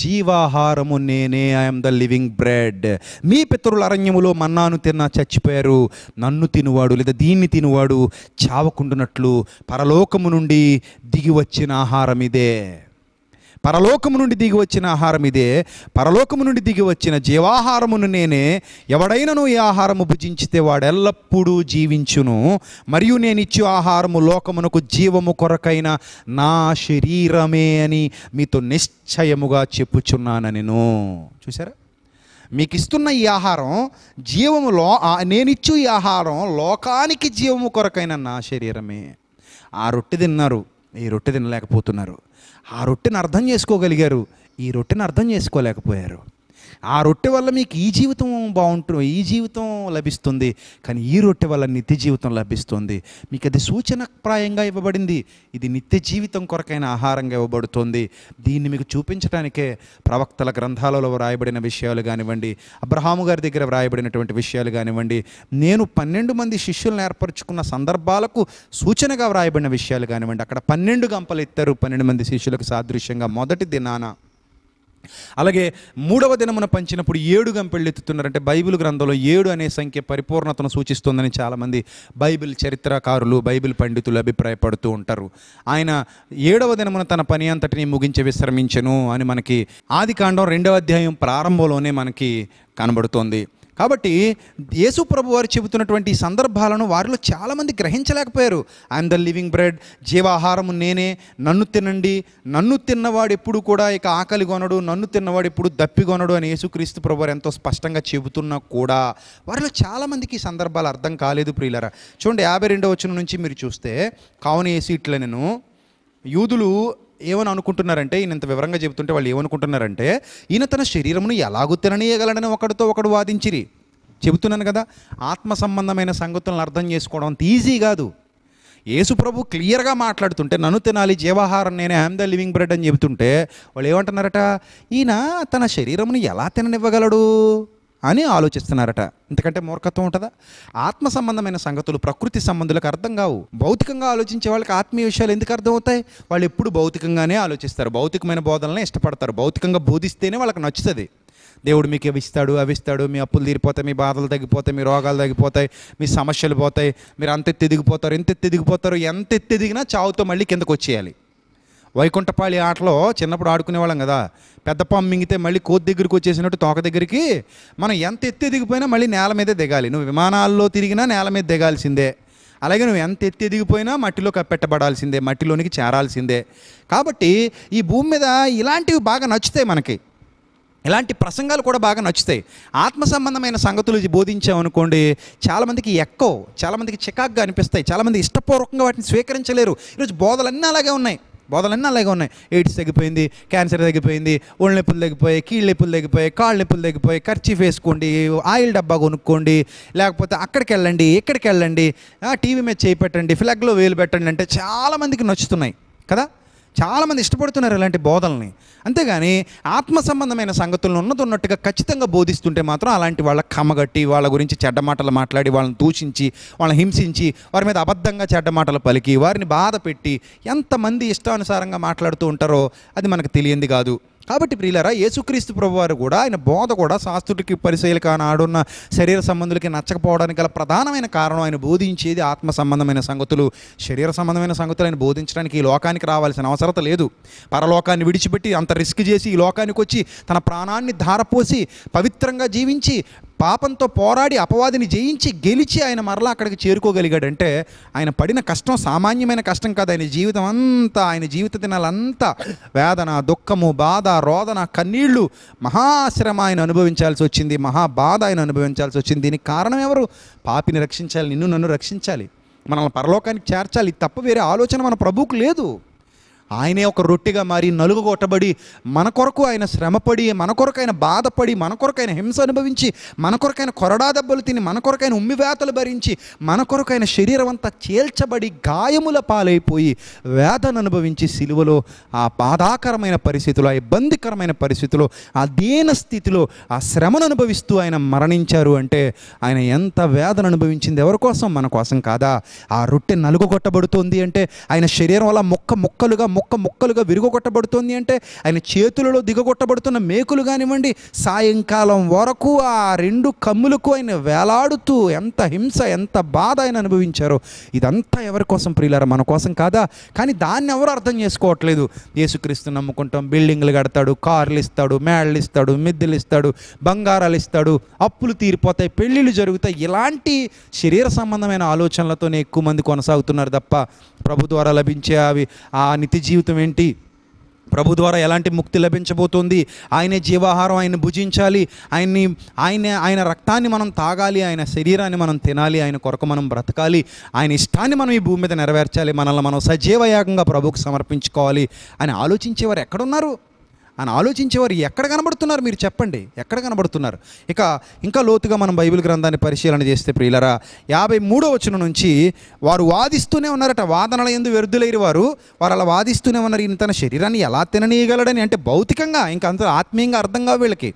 జీవాహారము నేనే ఐఎమ్ ద లివింగ్ బ్రెడ్ మీ పితరుల అరణ్యములో మన్నాను తిన్న చచ్చిపోయారు నన్ను తినువాడు లేదా దీన్ని తినువాడు చావకుండునట్లు పరలోకము నుండి దిగి వచ్చిన ఆహారం ఇదే పరలోకము నుండి దిగి వచ్చిన ఆహారం ఇదే పరలోకము నుండి దిగి వచ్చిన జీవాహారమును నేనే ఎవడైనాను ఈ ఆహారము భుజించితే వాడు ఎల్లప్పుడూ జీవించును మరియు నేను ఇచ్చు ఆహారము లోకమునకు జీవము కొరకైన నా శరీరమే అని మీతో నిశ్చయముగా చెప్పుచున్నాను నేను చూసారా మీకు ఇస్తున్న ఈ ఆహారం జీవములో నేనిచ్చు ఈ ఆహారం లోకానికి జీవము కొరకైన నా శరీరమే ఆ రొట్టె తిన్నారు ఈ రొట్టె తినలేకపోతున్నారు ఆ రొట్టెను అర్థం చేసుకోగలిగారు ఈ రొట్టెను అర్థం చేసుకోలేకపోయారు ఆ రొట్టె వల్ల మీకు ఈ జీవితం బాగుంటుంది ఈ జీవితం లభిస్తుంది కానీ ఈ రొట్టె వల్ల నిత్య జీవితం లభిస్తుంది మీకు అది సూచనప్రాయంగా ఇవ్వబడింది ఇది నిత్య జీవితం కొరకైన ఆహారంగా ఇవ్వబడుతుంది దీన్ని మీకు చూపించడానికే ప్రవక్తల గ్రంథాలలో వ్రాయబడిన విషయాలు కానివ్వండి అబ్రహాము గారి దగ్గర వ్రాయబడినటువంటి విషయాలు కానివ్వండి నేను పన్నెండు మంది శిష్యులను ఏర్పరచుకున్న సందర్భాలకు సూచనగా వ్రాయబడిన విషయాలు కానివ్వండి అక్కడ పన్నెండు గంపలు ఎత్తారు పన్నెండు మంది శిష్యులకు సాదృశ్యంగా మొదటి దినాన అలాగే మూడవ దినమున పంచినప్పుడు ఏడు గంపెళ్ళెత్తుతున్నారంటే బైబిల్ గ్రంథంలో ఏడు అనే సంఖ్య పరిపూర్ణతను సూచిస్తుందని చాలామంది బైబిల్ చరిత్రకారులు బైబిల్ పండితులు అభిప్రాయపడుతూ ఉంటారు ఆయన ఏడవ దినమున తన పని అంతటిని ముగించి విశ్రమించను అని మనకి ఆది కాండం రెండవ అధ్యాయం ప్రారంభంలోనే మనకి కనబడుతోంది కాబట్టి యేసు ప్రభు వారు చెబుతున్నటువంటి సందర్భాలను వారిలో చాలామంది గ్రహించలేకపోయారు ఐఎమ్ ద లివింగ్ బ్రెడ్ జీవాహారము నేనే నన్ను తినండి నన్ను తిన్నవాడు ఎప్పుడు కూడా ఇక ఆకలి కొనడు నన్ను తిన్నవాడు ఎప్పుడు దప్పిగొనడు అని యేసుక్రీస్తు ప్రభు వారు ఎంతో స్పష్టంగా చెబుతున్నా కూడా వారిలో చాలామందికి సందర్భాలు అర్థం కాలేదు ప్రియులరా చూడండి యాభై రెండవ వచ్చిన నుంచి మీరు చూస్తే కావున ఏ ఇట్లా నేను యూదులు ఏమని అనుకుంటున్నారంటే ఈయన ఇంత వివరంగా చెబుతుంటే వాళ్ళు ఏమనుకుంటున్నారంటే ఈయన తన శరీరమును ఎలాగూ తిననీయగలడని ఒకడితో ఒకడు వాదించిరి చెబుతున్నాను కదా ఆత్మ సంబంధమైన సంగతులను అర్థం చేసుకోవడం అంత ఈజీ కాదు యేసుప్రభు క్లియర్గా మాట్లాడుతుంటే నన్ను తినాలి జీవాహారం నేను హ్యామ్ ద లివింగ్ బ్రెడ్ అని చెబుతుంటే వాళ్ళు ఏమంటున్నారట ఈయన తన శరీరమును ఎలా తిననివ్వగలడు అని ఆలోచిస్తున్నారట ఇంతకంటే మూర్ఖత్వం ఉంటుందా ఆత్మ సంబంధమైన సంగతులు ప్రకృతి సంబంధులకు అర్థం కావు భౌతికంగా ఆలోచించే వాళ్ళకి ఆత్మీయ విషయాలు ఎందుకు అర్థం అవుతాయి వాళ్ళు ఎప్పుడు భౌతికంగానే ఆలోచిస్తారు భౌతికమైన బోధనలే ఇష్టపడతారు భౌతికంగా బోధిస్తేనే వాళ్ళకి నచ్చుతుంది దేవుడు మీకు అవి ఇస్తాడు అవి ఇస్తాడు మీ అప్పులు తీరిపోతాయి మీ బాధలు తగ్గిపోతాయి మీ రోగాలు తగ్గిపోతాయి మీ సమస్యలు పోతాయి మీరు అంత ఎత్తు దిగిపోతారు ఎంత ఎత్తు దిగిపోతారు ఎంత ఎత్తి ఎదిగినా చావుతో మళ్ళీ కిందకు వచ్చేయాలి వైకుంఠపాళి ఆటలో చిన్నప్పుడు ఆడుకునే వాళ్ళం కదా పెద్ద పాము మింగితే మళ్ళీ కోతి దగ్గరికి వచ్చేసినట్టు తోక దగ్గరికి మనం ఎంత ఎత్తి దిగిపోయినా మళ్ళీ నేల మీదే దిగాలి నువ్వు విమానాల్లో తిరిగినా నేల మీద దిగాల్సిందే అలాగే నువ్వు ఎంత ఎత్తి దిగిపోయినా మట్టిలో కప్పెట్టబడాల్సిందే మట్టిలోనికి చేరాల్సిందే కాబట్టి ఈ భూమి మీద ఇలాంటివి బాగా నచ్చుతాయి మనకి ఇలాంటి ప్రసంగాలు కూడా బాగా నచ్చుతాయి ఆత్మ సంబంధమైన సంగతులు బోధించామనుకోండి చాలామందికి ఎక్కువ చాలామందికి చికాక్గా అనిపిస్తాయి చాలామంది ఇష్టపూర్వకంగా వాటిని స్వీకరించలేరు ఈరోజు బోధలన్నీ అలాగే ఉన్నాయి బోధలన్నీ అలాగే ఉన్నాయి ఎయిడ్స్ తగ్గిపోయింది క్యాన్సర్ తగ్గిపోయింది ఒళ్ళు నొప్పులు తగ్గిపోయాయి కీళ్ళ నొప్పులు తగ్గిపోయాయి కాళ్ళ నొప్పులు తగ్గిపోయి ఖర్చీఫ్ వేసుకోండి ఆయిల్ డబ్బా కొనుక్కోండి లేకపోతే అక్కడికి వెళ్ళండి ఇక్కడికి వెళ్ళండి టీవీ మీద చేయి పెట్టండి ఫ్లగ్లో వేలు పెట్టండి అంటే చాలామందికి నచ్చుతున్నాయి కదా చాలామంది ఇష్టపడుతున్నారు ఇలాంటి బోధల్ని అంతేగాని ఆత్మ సంబంధమైన సంగతులను ఉన్నది ఉన్నట్టుగా ఖచ్చితంగా బోధిస్తుంటే మాత్రం అలాంటి వాళ్ళ కమ్మగట్టి వాళ్ళ గురించి చెడ్డ మాటలు మాట్లాడి వాళ్ళని దూషించి వాళ్ళని హింసించి వారి మీద అబద్ధంగా చెడ్డ మాటలు పలికి వారిని బాధ పెట్టి ఎంతమంది ఇష్టానుసారంగా మాట్లాడుతూ ఉంటారో అది మనకు తెలియంది కాదు కాబట్టి ప్రియులరా యేసుక్రీస్తు ప్రభువారు కూడా ఆయన బోధ కూడా శాస్త్రుడికి కాని ఆడున్న శరీర సంబంధులకి నచ్చకపోవడానికి గల ప్రధానమైన కారణం ఆయన బోధించేది ఆత్మ సంబంధమైన సంగతులు శరీర సంబంధమైన సంగతులు ఆయన బోధించడానికి ఈ లోకానికి రావాల్సిన అవసరత లేదు పరలోకాన్ని విడిచిపెట్టి అంత రిస్క్ చేసి ఈ లోకానికి వచ్చి తన ప్రాణాన్ని ధారపోసి పవిత్రంగా జీవించి పాపంతో పోరాడి అపవాదిని జయించి గెలిచి ఆయన మరలా అక్కడికి చేరుకోగలిగాడంటే ఆయన పడిన కష్టం సామాన్యమైన కష్టం కాదు ఆయన జీవితం అంతా ఆయన జీవిత దినాలంతా వేదన దుఃఖము బాధ రోదన కన్నీళ్లు మహాశ్రమ ఆయన అనుభవించాల్సి వచ్చింది మహాబాధ ఆయన అనుభవించాల్సి వచ్చింది దీనికి కారణం ఎవరు పాపిని రక్షించాలి నిన్ను నన్ను రక్షించాలి మనల్ని పరలోకానికి చేర్చాలి తప్ప వేరే ఆలోచన మన ప్రభువుకు లేదు ఆయనే ఒక రొట్టెగా మారి నలుగు కొట్టబడి మన కొరకు ఆయన శ్రమపడి మన కొరకు ఆయన బాధపడి మన కొరకు ఆయన హింస అనుభవించి మన కొరకు ఆయన కొరడా దెబ్బలు తిని మన కొరకు ఆయన ఉమ్మివేతలు భరించి మన కొరకు ఆయన శరీరం అంతా చేల్చబడి గాయముల పాలైపోయి వేదన అనుభవించి సిలువలో ఆ బాధాకరమైన పరిస్థితులు ఆ ఇబ్బందికరమైన పరిస్థితులు ఆ దీన స్థితిలో ఆ శ్రమను అనుభవిస్తూ ఆయన మరణించారు అంటే ఆయన ఎంత వేదన అనుభవించింది ఎవరి కోసం మన కోసం కాదా ఆ రొట్టె నలుగు కొట్టబడుతోంది అంటే ఆయన శరీరం వల్ల ముక్క ముక్కలుగా ముక్క ముక్కలుగా విరుగొట్టబడుతోంది అంటే ఆయన చేతులలో దిగగొట్టబడుతున్న మేకులు కానివ్వండి సాయంకాలం వరకు ఆ రెండు కమ్ములకు ఆయన వేలాడుతూ ఎంత హింస ఎంత బాధ ఆయన అనుభవించారో ఇదంతా ఎవరి కోసం ప్రియులారా మన కోసం కాదా కానీ దాన్ని ఎవరు అర్థం చేసుకోవట్లేదు యేసుక్రీస్తు నమ్ముకుంటాం బిల్డింగ్లు కడతాడు కార్లు ఇస్తాడు మేళ్ళు ఇస్తాడు మిద్దెలు ఇస్తాడు బంగారాలు ఇస్తాడు అప్పులు తీరిపోతాయి పెళ్ళిళ్ళు జరుగుతాయి ఇలాంటి శరీర సంబంధమైన ఆలోచనలతోనే ఎక్కువ మంది కొనసాగుతున్నారు తప్ప ప్రభు ద్వారా లభించే అవి ఆ నిత్య జీవితం ఏంటి ప్రభు ద్వారా ఎలాంటి ముక్తి లభించబోతుంది ఆయనే జీవాహారం ఆయన భుజించాలి ఆయన్ని ఆయన ఆయన రక్తాన్ని మనం తాగాలి ఆయన శరీరాన్ని మనం తినాలి ఆయన కొరకు మనం బ్రతకాలి ఆయన ఇష్టాన్ని మనం ఈ భూమి మీద నెరవేర్చాలి మనల్ని మనం సజీవయాగంగా ప్రభుకు సమర్పించుకోవాలి అని ఆలోచించేవారు ఎక్కడున్నారు అని ఆలోచించేవారు ఎక్కడ కనబడుతున్నారు మీరు చెప్పండి ఎక్కడ కనబడుతున్నారు ఇక ఇంకా లోతుగా మనం బైబిల్ గ్రంథాన్ని పరిశీలన చేస్తే ప్రియులరా యాభై మూడో వచనం నుంచి వారు వాదిస్తూనే ఉన్నారట వాదనల ఎందు వ్యర్థులైన వారు వారు అలా వాదిస్తూనే ఉన్నారు ఈయన తన శరీరాన్ని ఎలా తిననీయగలడని అంటే భౌతికంగా ఇంకా అంత ఆత్మీయంగా అర్థం కావు వీళ్ళకి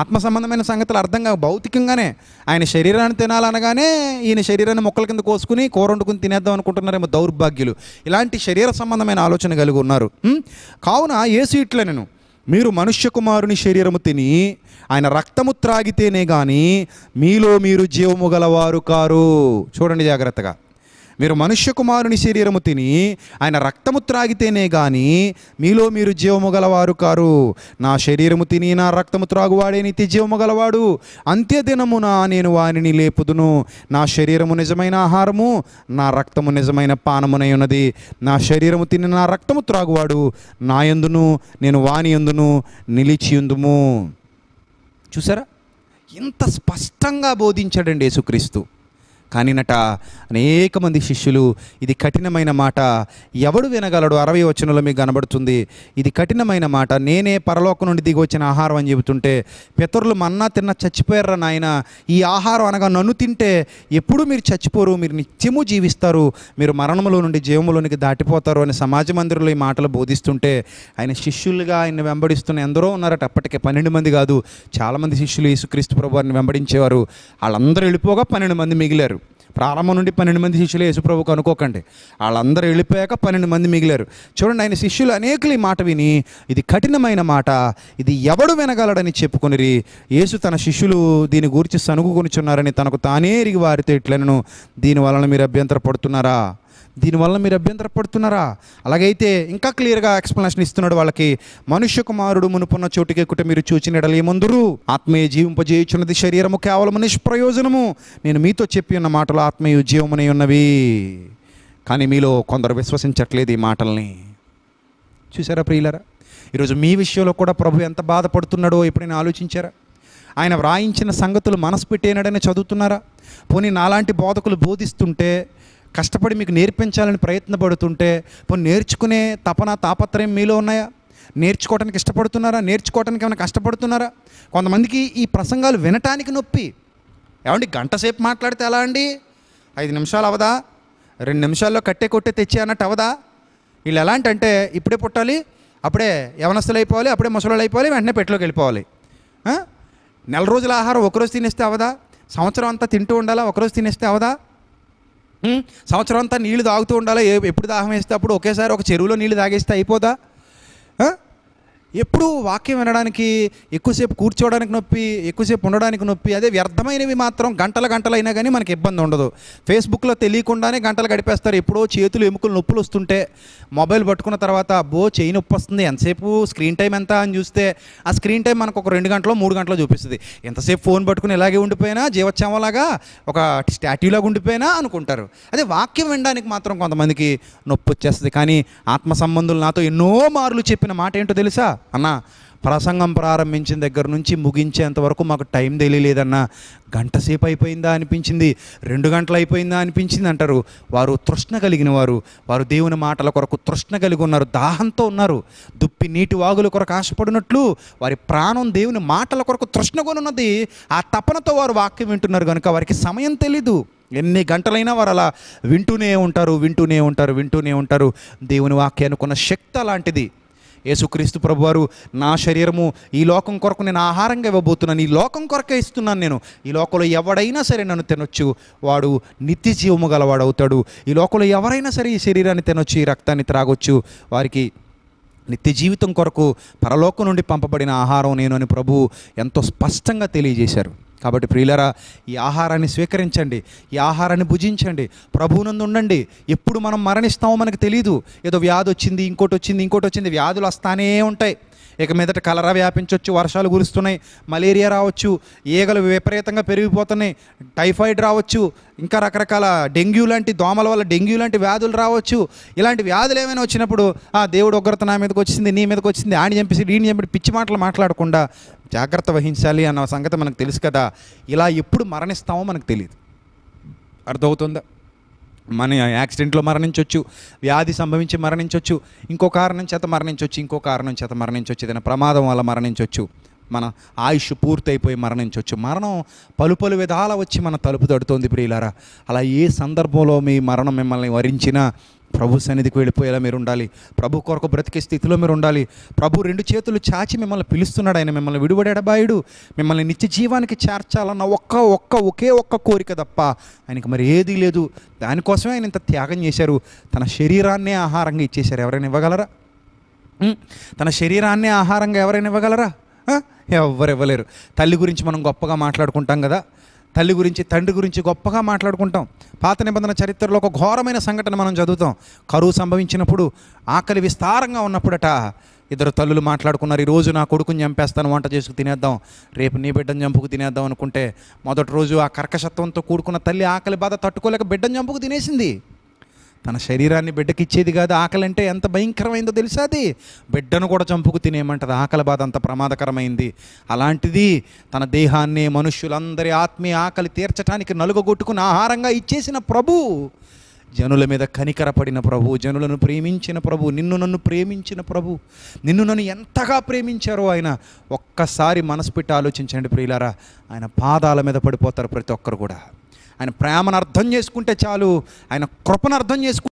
ఆత్మ సంబంధమైన సంగతులు అర్థం కావు భౌతికంగానే ఆయన శరీరాన్ని తినాలనగానే ఈయన శరీరాన్ని మొక్కల కింద కోసుకుని కూర వండుకుని తినేద్దాం అనుకుంటున్నారేమో దౌర్భాగ్యులు ఇలాంటి శరీర సంబంధమైన ఆలోచన కలిగి ఉన్నారు కావున ఏసు ఇట్లా నేను మీరు మనుష్య కుమారుని శరీరము తిని ఆయన రక్తము త్రాగితేనే కానీ మీలో మీరు జీవము గలవారు కారు చూడండి జాగ్రత్తగా మీరు మనుష్య కుమారుని శరీరము తిని ఆయన రక్తము త్రాగితేనే కానీ మీలో మీరు జీవము గలవారు కారు నా శరీరము తిని నా రక్తము త్రాగువాడే నిత్య జీవము గలవాడు అంత్యదినమున నేను వారిని లేపుదును నా శరీరము నిజమైన ఆహారము నా రక్తము నిజమైన పానమునై ఉన్నది నా శరీరము తిని నా రక్తము త్రాగువాడు నా ఎందును నేను వాని ఎందును నిలిచియుందుము చూసారా ఇంత స్పష్టంగా బోధించాడండి యేసుక్రీస్తు కానినట అనేక మంది శిష్యులు ఇది కఠినమైన మాట ఎవడు వినగలడు అరవై వచనంలో మీకు కనబడుతుంది ఇది కఠినమైన మాట నేనే పరలోకం నుండి దిగి వచ్చిన ఆహారం అని చెబుతుంటే పితరులు మన్నా తిన్న చచ్చిపోయారా నాయన ఈ ఆహారం అనగా నన్ను తింటే ఎప్పుడు మీరు చచ్చిపోరు మీరు నిత్యము జీవిస్తారు మీరు మరణములో నుండి జీవములోనికి దాటిపోతారు అని సమాజ మందిరంలో ఈ మాటలు బోధిస్తుంటే ఆయన శిష్యులుగా ఆయన వెంబడిస్తున్న ఎందరో ఉన్నారట అప్పటికే పన్నెండు మంది కాదు చాలామంది శిష్యులు యేసుక్రీస్తు ప్రభు వారిని వెంబడించేవారు వాళ్ళందరూ వెళ్ళిపోగా పన్నెండు మంది మిగిలారు ప్రారంభం నుండి పన్నెండు మంది శిష్యులు యేసుప్రభుకు అనుకోకండి వాళ్ళందరూ వెళ్ళిపోయాక పన్నెండు మంది మిగిలారు చూడండి ఆయన శిష్యులు అనేకులు ఈ మాట విని ఇది కఠినమైన మాట ఇది ఎవడు వినగలడని చెప్పుకొనిరి యేసు తన శిష్యులు దీని గురించి సనుగుకొనిచున్నారని తనకు తానే వారితో వారితే ఇట్లను దీని వలన మీరు అభ్యంతరపడుతున్నారా దీనివల్ల మీరు అభ్యంతరపడుతున్నారా అలాగైతే ఇంకా క్లియర్గా ఎక్స్ప్లెనేషన్ ఇస్తున్నాడు వాళ్ళకి మనుష్య కుమారుడు మునుపున్న చోటుకి ఎక్కుట మీరు చూచినడలేమందురు ఆత్మీయ జీవింపజేయుచున్నది శరీరము కేవలం నిష్ప్రయోజనము నేను మీతో చెప్పి ఉన్న మాటలు ఆత్మీయ జీవమునై ఉన్నవి కానీ మీలో కొందరు విశ్వసించట్లేదు ఈ మాటల్ని చూసారా ప్రియులరా ఈరోజు మీ విషయంలో కూడా ప్రభు ఎంత బాధపడుతున్నాడో ఎప్పుడైనా ఆలోచించారా ఆయన వ్రాయించిన సంగతులు మనసు పెట్టేనాడని చదువుతున్నారా పోనీ నాలాంటి బోధకులు బోధిస్తుంటే కష్టపడి మీకు నేర్పించాలని ప్రయత్నపడుతుంటే పోనీ నేర్చుకునే తపన తాపత్రయం మీలో ఉన్నాయా నేర్చుకోవటానికి ఇష్టపడుతున్నారా నేర్చుకోవటానికి ఏమైనా కష్టపడుతున్నారా కొంతమందికి ఈ ప్రసంగాలు వినటానికి నొప్పి ఏమండి గంట సేపు మాట్లాడితే ఎలా అండి ఐదు నిమిషాలు అవదా రెండు నిమిషాల్లో కట్టే కొట్టే తెచ్చి అన్నట్టు అవదా వీళ్ళు ఎలా అంటే ఇప్పుడే పుట్టాలి అప్పుడే యవనస్తులు అయిపోవాలి అప్పుడే ముసలోళ్ళు అయిపోవాలి వెంటనే పెట్టులోకి వెళ్ళిపోవాలి నెల రోజుల ఆహారం ఒకరోజు తినేస్తే అవదా సంవత్సరం అంతా తింటూ ఉండాలా ఒకరోజు తినేస్తే అవదా సంవత్సరం అంతా నీళ్ళు తాగుతూ ఉండాలి ఎప్పుడు దాహం వేస్తే అప్పుడు ఒకేసారి ఒక చెరువులో నీళ్ళు తాగేస్తే అయిపోదా ఎప్పుడూ వాక్యం వినడానికి ఎక్కువసేపు కూర్చోవడానికి నొప్పి ఎక్కువసేపు ఉండడానికి నొప్పి అదే వ్యర్థమైనవి మాత్రం గంటల గంటలైనా కానీ మనకి ఇబ్బంది ఉండదు ఫేస్బుక్లో తెలియకుండానే గంటలు గడిపేస్తారు ఎప్పుడో చేతులు ఎముకలు నొప్పులు వస్తుంటే మొబైల్ పట్టుకున్న తర్వాత బో చేయి నొప్పి వస్తుంది ఎంతసేపు స్క్రీన్ టైం ఎంత అని చూస్తే ఆ స్క్రీన్ టైం మనకు ఒక రెండు గంటలు మూడు గంటలు చూపిస్తుంది ఎంతసేపు ఫోన్ పట్టుకుని ఇలాగే ఉండిపోయినా జీవచ్చామలాగా ఒక స్టాట్యూలాగా ఉండిపోయినా అనుకుంటారు అదే వాక్యం వినడానికి మాత్రం కొంతమందికి నొప్పి వచ్చేస్తుంది కానీ ఆత్మ సంబంధులు నాతో ఎన్నో మార్లు చెప్పిన మాట ఏంటో తెలుసా అన్న ప్రసంగం ప్రారంభించిన దగ్గర నుంచి ముగించేంత వరకు మాకు టైం తెలియలేదన్న గంట సేపు అయిపోయిందా అనిపించింది రెండు గంటలు అయిపోయిందా అనిపించింది అంటారు వారు తృష్ణ కలిగిన వారు వారు దేవుని మాటల కొరకు తృష్ణ కలిగి ఉన్నారు దాహంతో ఉన్నారు దుప్పి నీటి వాగుల కొరకు ఆశపడినట్లు వారి ప్రాణం దేవుని మాటల కొరకు తృష్ణగొనున్నది ఆ తపనతో వారు వాక్యం వింటున్నారు కనుక వారికి సమయం తెలీదు ఎన్ని గంటలైనా వారు అలా వింటూనే ఉంటారు వింటూనే ఉంటారు వింటూనే ఉంటారు దేవుని వాక్యానికి ఉన్న శక్తి అలాంటిది యేసుక్రీస్తు ప్రభువారు నా శరీరము ఈ లోకం కొరకు నేను ఆహారంగా ఇవ్వబోతున్నాను ఈ లోకం కొరకే ఇస్తున్నాను నేను ఈ లోకంలో ఎవడైనా సరే నన్ను తినొచ్చు వాడు నిత్య జీవము గలవాడవుతాడు ఈ లోకంలో ఎవరైనా సరే ఈ శరీరాన్ని తినొచ్చు ఈ రక్తాన్ని త్రాగొచ్చు వారికి నిత్య జీవితం కొరకు పరలోకం నుండి పంపబడిన ఆహారం నేను అని ప్రభు ఎంతో స్పష్టంగా తెలియజేశారు కాబట్టి ప్రియులరా ఈ ఆహారాన్ని స్వీకరించండి ఈ ఆహారాన్ని భుజించండి ప్రభువునందు ఉండండి ఎప్పుడు మనం మరణిస్తామో మనకు తెలియదు ఏదో వ్యాధి వచ్చింది ఇంకోటి వచ్చింది ఇంకోటి వచ్చింది వ్యాధులు వస్తానే ఉంటాయి ఇక మీదట కలరా వ్యాపించవచ్చు వర్షాలు కురుస్తున్నాయి మలేరియా రావచ్చు ఈగలు విపరీతంగా పెరిగిపోతున్నాయి టైఫాయిడ్ రావచ్చు ఇంకా రకరకాల డెంగ్యూ లాంటి దోమల వల్ల డెంగ్యూ లాంటి వ్యాధులు రావచ్చు ఇలాంటి వ్యాధులు ఏమైనా వచ్చినప్పుడు ఆ దేవుడు ఉగ్రత నా మీదకి వచ్చింది నీ మీదకి వచ్చింది ఆయన చంపేసి వీడిని చంపి పిచ్చి మాటలు మాట్లాడకుండా జాగ్రత్త వహించాలి అన్న సంగతి మనకు తెలుసు కదా ఇలా ఎప్పుడు మరణిస్తామో మనకు తెలియదు అర్థమవుతుందా మన యాక్సిడెంట్లో మరణించవచ్చు వ్యాధి సంభవించి మరణించవచ్చు ఇంకో కారణం చేత మరణించవచ్చు ఇంకో కారణం చేత మరణించవచ్చు ఏదైనా ప్రమాదం వల్ల మరణించవచ్చు మన ఆయుష్ పూర్తయిపోయి మరణించవచ్చు మరణం పలు పలు విధాల వచ్చి మన తలుపు తడుతోంది ప్రియులారా అలా ఏ సందర్భంలో మీ మరణం మిమ్మల్ని వరించినా ప్రభు సన్నిధికి వెళ్ళిపోయేలా మీరు ఉండాలి ప్రభు కొరకు బ్రతికే స్థితిలో మీరు ఉండాలి ప్రభు రెండు చేతులు చాచి మిమ్మల్ని పిలుస్తున్నాడు ఆయన మిమ్మల్ని బాయుడు మిమ్మల్ని నిత్య జీవానికి చేర్చాలన్న ఒక్క ఒక్క ఒకే ఒక్క కోరిక తప్ప ఆయనకి మరి ఏదీ లేదు దానికోసమే ఆయన ఇంత త్యాగం చేశారు తన శరీరాన్నే ఆహారంగా ఇచ్చేశారు ఎవరైనా ఇవ్వగలరా తన శరీరాన్నే ఆహారంగా ఎవరైనా ఇవ్వగలరా ఎవరు ఇవ్వలేరు తల్లి గురించి మనం గొప్పగా మాట్లాడుకుంటాం కదా తల్లి గురించి తండ్రి గురించి గొప్పగా మాట్లాడుకుంటాం పాత నిబంధన చరిత్రలో ఒక ఘోరమైన సంఘటన మనం చదువుతాం కరువు సంభవించినప్పుడు ఆకలి విస్తారంగా ఉన్నప్పుడట ఇద్దరు తల్లులు మాట్లాడుకున్నారు ఈరోజు నా కొడుకుని చంపేస్తాను వంట చేసుకు తినేద్దాం రేపు నీ బిడ్డను చంపుకు తినేద్దాం అనుకుంటే మొదటి రోజు ఆ కర్కశత్వంతో కూడుకున్న తల్లి ఆకలి బాధ తట్టుకోలేక బిడ్డను చంపుకు తినేసింది తన శరీరాన్ని బిడ్డకిచ్చేది కాదు ఆకలి అంటే ఎంత భయంకరమైందో తెలుసా అది బిడ్డను కూడా చంపుకు తినేయమంటది ఆకలి బాధ అంత ప్రమాదకరమైంది అలాంటిది తన దేహాన్ని మనుష్యులందరి ఆత్మీయ ఆకలి తీర్చడానికి నలుగగొట్టుకుని ఆహారంగా ఇచ్చేసిన ప్రభు జనుల మీద కనికరపడిన ప్రభు జనులను ప్రేమించిన ప్రభు నిన్ను నన్ను ప్రేమించిన ప్రభు నిన్ను నన్ను ఎంతగా ప్రేమించారో ఆయన ఒక్కసారి మనసు పెట్టి ఆలోచించండి ప్రియులారా ఆయన పాదాల మీద పడిపోతారు ప్రతి ఒక్కరు కూడా ఆయన ప్రేమను అర్థం చేసుకుంటే చాలు ఆయన కృపను అర్థం చేసుకుంటే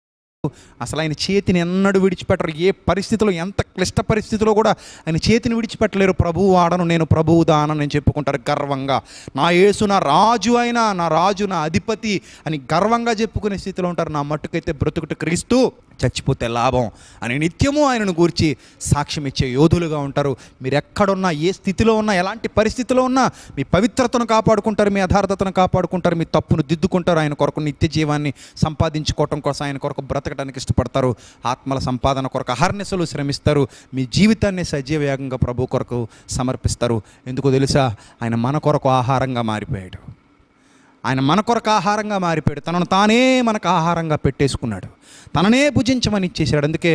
అసలు ఆయన చేతిని ఎన్నడూ విడిచిపెట్టరు ఏ పరిస్థితిలో ఎంత క్లిష్ట పరిస్థితిలో కూడా ఆయన చేతిని విడిచిపెట్టలేరు ప్రభువు ఆడను నేను ప్రభువు దానని నేను చెప్పుకుంటారు గర్వంగా నా యేసు నా రాజు అయినా నా రాజు నా అధిపతి అని గర్వంగా చెప్పుకునే స్థితిలో ఉంటారు నా మట్టుకైతే బ్రతుకుట క్రీస్తు చచ్చిపోతే లాభం అని నిత్యము ఆయనను గూర్చి సాక్ష్యం ఇచ్చే యోధులుగా ఉంటారు మీరు ఎక్కడున్నా ఏ స్థితిలో ఉన్నా ఎలాంటి పరిస్థితిలో ఉన్నా మీ పవిత్రతను కాపాడుకుంటారు మీ యథార్థతను కాపాడుకుంటారు మీ తప్పును దిద్దుకుంటారు ఆయన కొరకు నిత్య జీవాన్ని సంపాదించుకోవటం కోసం ఆయన కొరకు బ్రతక బ్రతకడానికి ఇష్టపడతారు ఆత్మల సంపాదన కొరకు అహర్నిశలు శ్రమిస్తారు మీ జీవితాన్ని సజీవయాగంగా ప్రభు కొరకు సమర్పిస్తారు ఎందుకు తెలుసా ఆయన మన కొరకు ఆహారంగా మారిపోయాడు ఆయన మన కొరకు ఆహారంగా మారిపోయాడు తనను తానే మనకు ఆహారంగా పెట్టేసుకున్నాడు తననే భుజించమని ఇచ్చేసాడు అందుకే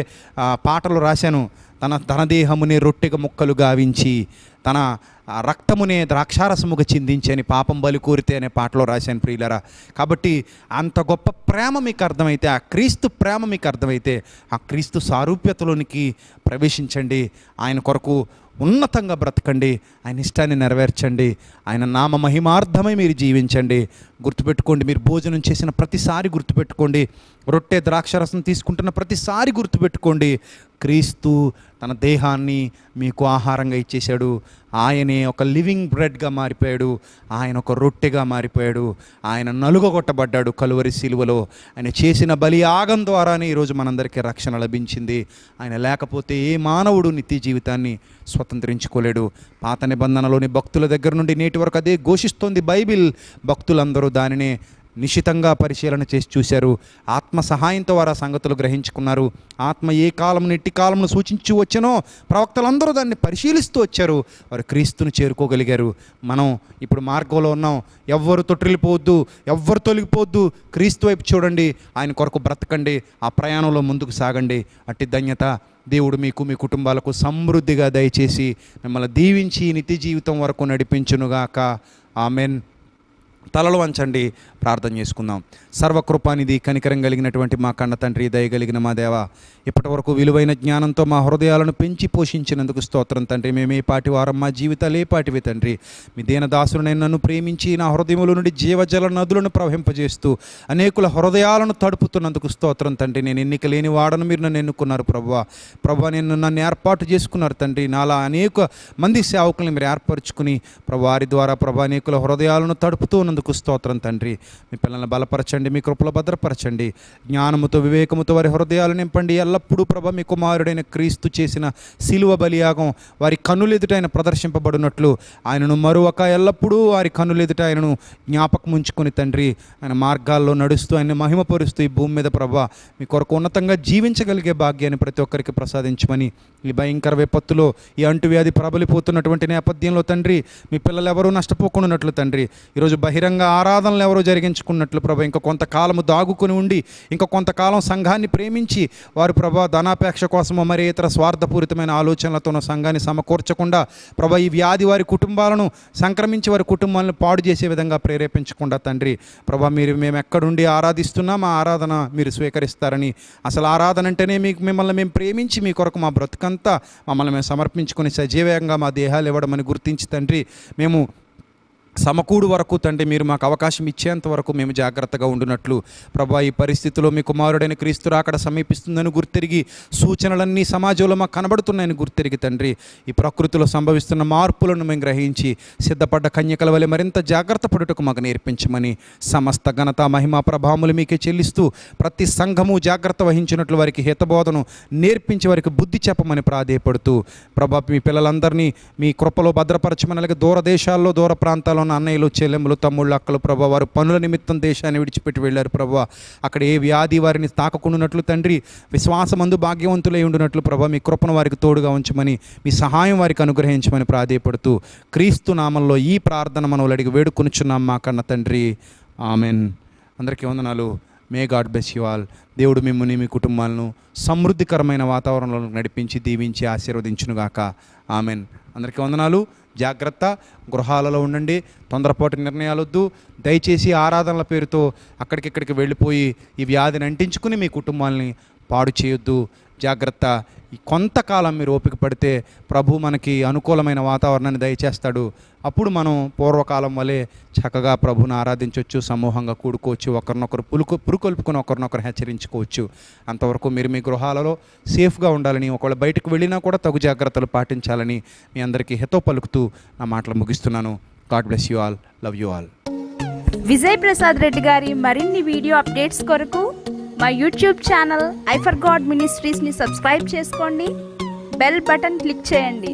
పాటలు రాశాను తన తన దేహముని రొట్టెగా ముక్కలు గావించి తన ఆ రక్తమునే ద్రాక్షారసముగా చిందించని పాపం బలి కోరితే అనే పాటలో రాశాను ప్రియులరా కాబట్టి అంత గొప్ప ప్రేమ మీకు అర్థమైతే ఆ క్రీస్తు ప్రేమ మీకు అర్థమైతే ఆ క్రీస్తు సారూప్యతలోనికి ప్రవేశించండి ఆయన కొరకు ఉన్నతంగా బ్రతకండి ఆయన ఇష్టాన్ని నెరవేర్చండి ఆయన నామ మహిమార్థమై మీరు జీవించండి గుర్తుపెట్టుకోండి మీరు భోజనం చేసిన ప్రతిసారి గుర్తుపెట్టుకోండి రొట్టె ద్రాక్షరసం తీసుకుంటున్న ప్రతిసారి గుర్తుపెట్టుకోండి క్రీస్తు తన దేహాన్ని మీకు ఆహారంగా ఇచ్చేశాడు ఆయనే ఒక లివింగ్ బ్రెడ్గా మారిపోయాడు ఆయన ఒక రొట్టెగా మారిపోయాడు ఆయన నలుగొట్టబడ్డాడు కలువరి శిలువలో ఆయన చేసిన బలి ఆగం ద్వారానే ఈరోజు మనందరికీ రక్షణ లభించింది ఆయన లేకపోతే ఏ మానవుడు నిత్య జీవితాన్ని స్వతంత్రించుకోలేడు పాత నిబంధనలోని భక్తుల దగ్గర నుండి నేటి వరకు అదే ఘోషిస్తోంది బైబిల్ భక్తులందరూ దానినే నిశితంగా పరిశీలన చేసి చూశారు ఆత్మ సహాయంతో వారు ఆ సంగతులు గ్రహించుకున్నారు ఆత్మ ఏ కాలం ఎట్టి కాలంను సూచించి వచ్చానో ప్రవక్తలందరూ దాన్ని పరిశీలిస్తూ వచ్చారు వారు క్రీస్తును చేరుకోగలిగారు మనం ఇప్పుడు మార్గంలో ఉన్నాం ఎవ్వరు తొట్టిల్లిపోవద్దు ఎవ్వరు తొలగిపోవద్దు క్రీస్తు వైపు చూడండి ఆయన కొరకు బ్రతకండి ఆ ప్రయాణంలో ముందుకు సాగండి అట్టి ధన్యత దేవుడు మీకు మీ కుటుంబాలకు సమృద్ధిగా దయచేసి మిమ్మల్ని దీవించి నిత్య జీవితం వరకు నడిపించునుగాక ఆమెన్ తలలు వంచండి ప్రార్థన చేసుకుందాం సర్వకృపానిధి కనికరం కలిగినటువంటి మా కన్న తండ్రి దయగలిగిన మా దేవ ఇప్పటి వరకు విలువైన జ్ఞానంతో మా హృదయాలను పెంచి పోషించినందుకు స్తోత్రం తండ్రి మేమే పాటి వారం మా ఏ పాటివి తండ్రి మీ దీనదాసునైన నన్ను ప్రేమించి నా హృదయముల నుండి జీవజల నదులను ప్రవహింపజేస్తూ అనేకుల హృదయాలను తడుపుతున్నందుకు స్తోత్రం తండ్రి నేను ఎన్నిక లేని వాడను మీరు నన్ను ఎన్నుకున్నారు ప్రభా ప్రభా నేను నన్ను ఏర్పాటు చేసుకున్నారు తండ్రి నాలా అనేక మంది సేవకులను మీరు ఏర్పరచుకుని ప్రభు వారి ద్వారా ప్రభు అనేకుల హృదయాలను తడుపుతూ ఇచ్చినందుకు స్తోత్రం తండ్రి మీ పిల్లల్ని బలపరచండి మీ కృపలు భద్రపరచండి జ్ఞానముతో వివేకముతో వారి హృదయాలు నింపండి ఎల్లప్పుడూ ప్రభ మీ కుమారుడైన క్రీస్తు చేసిన శిలువ బలియాగం వారి కన్నులెదుట ఆయన ప్రదర్శింపబడినట్లు ఆయనను మరొక ఎల్లప్పుడూ వారి కన్నులెదుట ఆయనను జ్ఞాపకం ఉంచుకుని తండ్రి ఆయన మార్గాల్లో నడుస్తూ ఆయన మహిమపరుస్తూ ఈ భూమి మీద ప్రభ మీ కొరకు ఉన్నతంగా జీవించగలిగే భాగ్యాన్ని ప్రతి ఒక్కరికి ప్రసాదించమని ఈ భయంకర విపత్తులో ఈ అంటువ్యాధి ప్రబలిపోతున్నటువంటి నేపథ్యంలో తండ్రి మీ పిల్లలు ఎవరూ నష్టపోకుండా తండ్రి ఈరోజు బహిరంగ బహిరంగ ఆరాధనలు ఎవరో జరిగించుకున్నట్లు ప్రభా ఇంకా కొంతకాలము దాగుకుని ఉండి ఇంకా కొంతకాలం సంఘాన్ని ప్రేమించి వారు ప్రభా ధనాపేక్ష కోసము మరి ఇతర స్వార్థపూరితమైన ఆలోచనలతోనూ సంఘాన్ని సమకూర్చకుండా ప్రభా ఈ వ్యాధి వారి కుటుంబాలను సంక్రమించి వారి కుటుంబాలను పాడు చేసే విధంగా ప్రేరేపించకుండా తండ్రి ప్రభా మీరు మేము ఎక్కడుండి ఆరాధిస్తున్నా మా ఆరాధన మీరు స్వీకరిస్తారని అసలు ఆరాధన అంటేనే మీకు మిమ్మల్ని మేము ప్రేమించి మీ కొరకు మా బ్రతుకంతా మమ్మల్ని మేము సమర్పించుకుని సజీవంగా మా దేహాలు ఇవ్వడమని గుర్తించి తండ్రి మేము సమకూడు వరకు తండ్రి మీరు మాకు అవకాశం ఇచ్చేంత వరకు మేము జాగ్రత్తగా ఉండునట్లు ప్రభా ఈ పరిస్థితిలో మీ కుమారుడైన క్రీస్తురా అక్కడ సమీపిస్తుందని గుర్తిరిగి సూచనలన్నీ సమాజంలో మాకు కనబడుతున్నాయని గుర్తిరిగి తండ్రి ఈ ప్రకృతిలో సంభవిస్తున్న మార్పులను మేము గ్రహించి సిద్ధపడ్డ కన్యకల వలె మరింత జాగ్రత్త పడుటకు మాకు నేర్పించమని సమస్త ఘనత మహిమా ప్రభావములు మీకే చెల్లిస్తూ ప్రతి సంఘము జాగ్రత్త వహించినట్లు వారికి హితబోధను నేర్పించి వారికి బుద్ధి చెప్పమని ప్రాధేయపడుతూ ప్రభా మీ పిల్లలందరినీ మీ కృపలో భద్రపరచమని అలాగే దూర దేశాల్లో దూర ప్రాంతాల్లో ఉన్న అన్నయ్యలు చెల్లెములు తమ్ముళ్ళు అక్కలు ప్రభావ వారు పనుల నిమిత్తం దేశాన్ని విడిచిపెట్టి వెళ్ళారు ప్రభావ అక్కడ ఏ వ్యాధి వారిని తాకకుండునట్లు తండ్రి విశ్వాసమందు భాగ్యవంతులై ఉండునట్లు ప్రభా మీ కృపను వారికి తోడుగా ఉంచమని మీ సహాయం వారికి అనుగ్రహించమని ప్రాధేయపడుతూ క్రీస్తు నామంలో ఈ ప్రార్థన మనం అడిగి వేడుకొనుచున్నాం మా కన్న తండ్రి ఆమెన్ అందరికీ వందనాలు may God bless you all దేవుడు మిమ్మల్ని మీ కుటుంబాలను సమృద్ధికరమైన వాతావరణంలో నడిపించి దీవించి ఆశీర్వదించునుగాక ఆమెన్ అందరికీ వందనాలు జాగ్రత్త గృహాలలో ఉండండి తొందరపాటు నిర్ణయాలొద్దు దయచేసి ఆరాధనల పేరుతో అక్కడికిక్కడికి వెళ్ళిపోయి ఈ వ్యాధిని అంటించుకుని మీ కుటుంబాలని పాడు చేయొద్దు జాగ్రత్త కొంతకాలం మీరు ఓపిక పడితే ప్రభు మనకి అనుకూలమైన వాతావరణాన్ని దయచేస్తాడు అప్పుడు మనం పూర్వకాలం వలె చక్కగా ప్రభుని ఆరాధించవచ్చు సమూహంగా కూడుకోవచ్చు ఒకరినొకరు పులుకు పురుకొల్పుకుని ఒకరినొకరు హెచ్చరించుకోవచ్చు అంతవరకు మీరు మీ గృహాలలో సేఫ్గా ఉండాలని ఒకవేళ బయటకు వెళ్ళినా కూడా తగు జాగ్రత్తలు పాటించాలని మీ అందరికీ హితో పలుకుతూ నా మాటలు ముగిస్తున్నాను God bless you all love you all Vijay Prasad Reddy గారి మరిన్ని వీడియో అప్డేట్స్ కొరకు మా యూట్యూబ్ ఛానల్ ఐఫర్ గాడ్ మినిస్ట్రీస్ని సబ్స్క్రైబ్ చేసుకోండి బెల్ బటన్ క్లిక్ చేయండి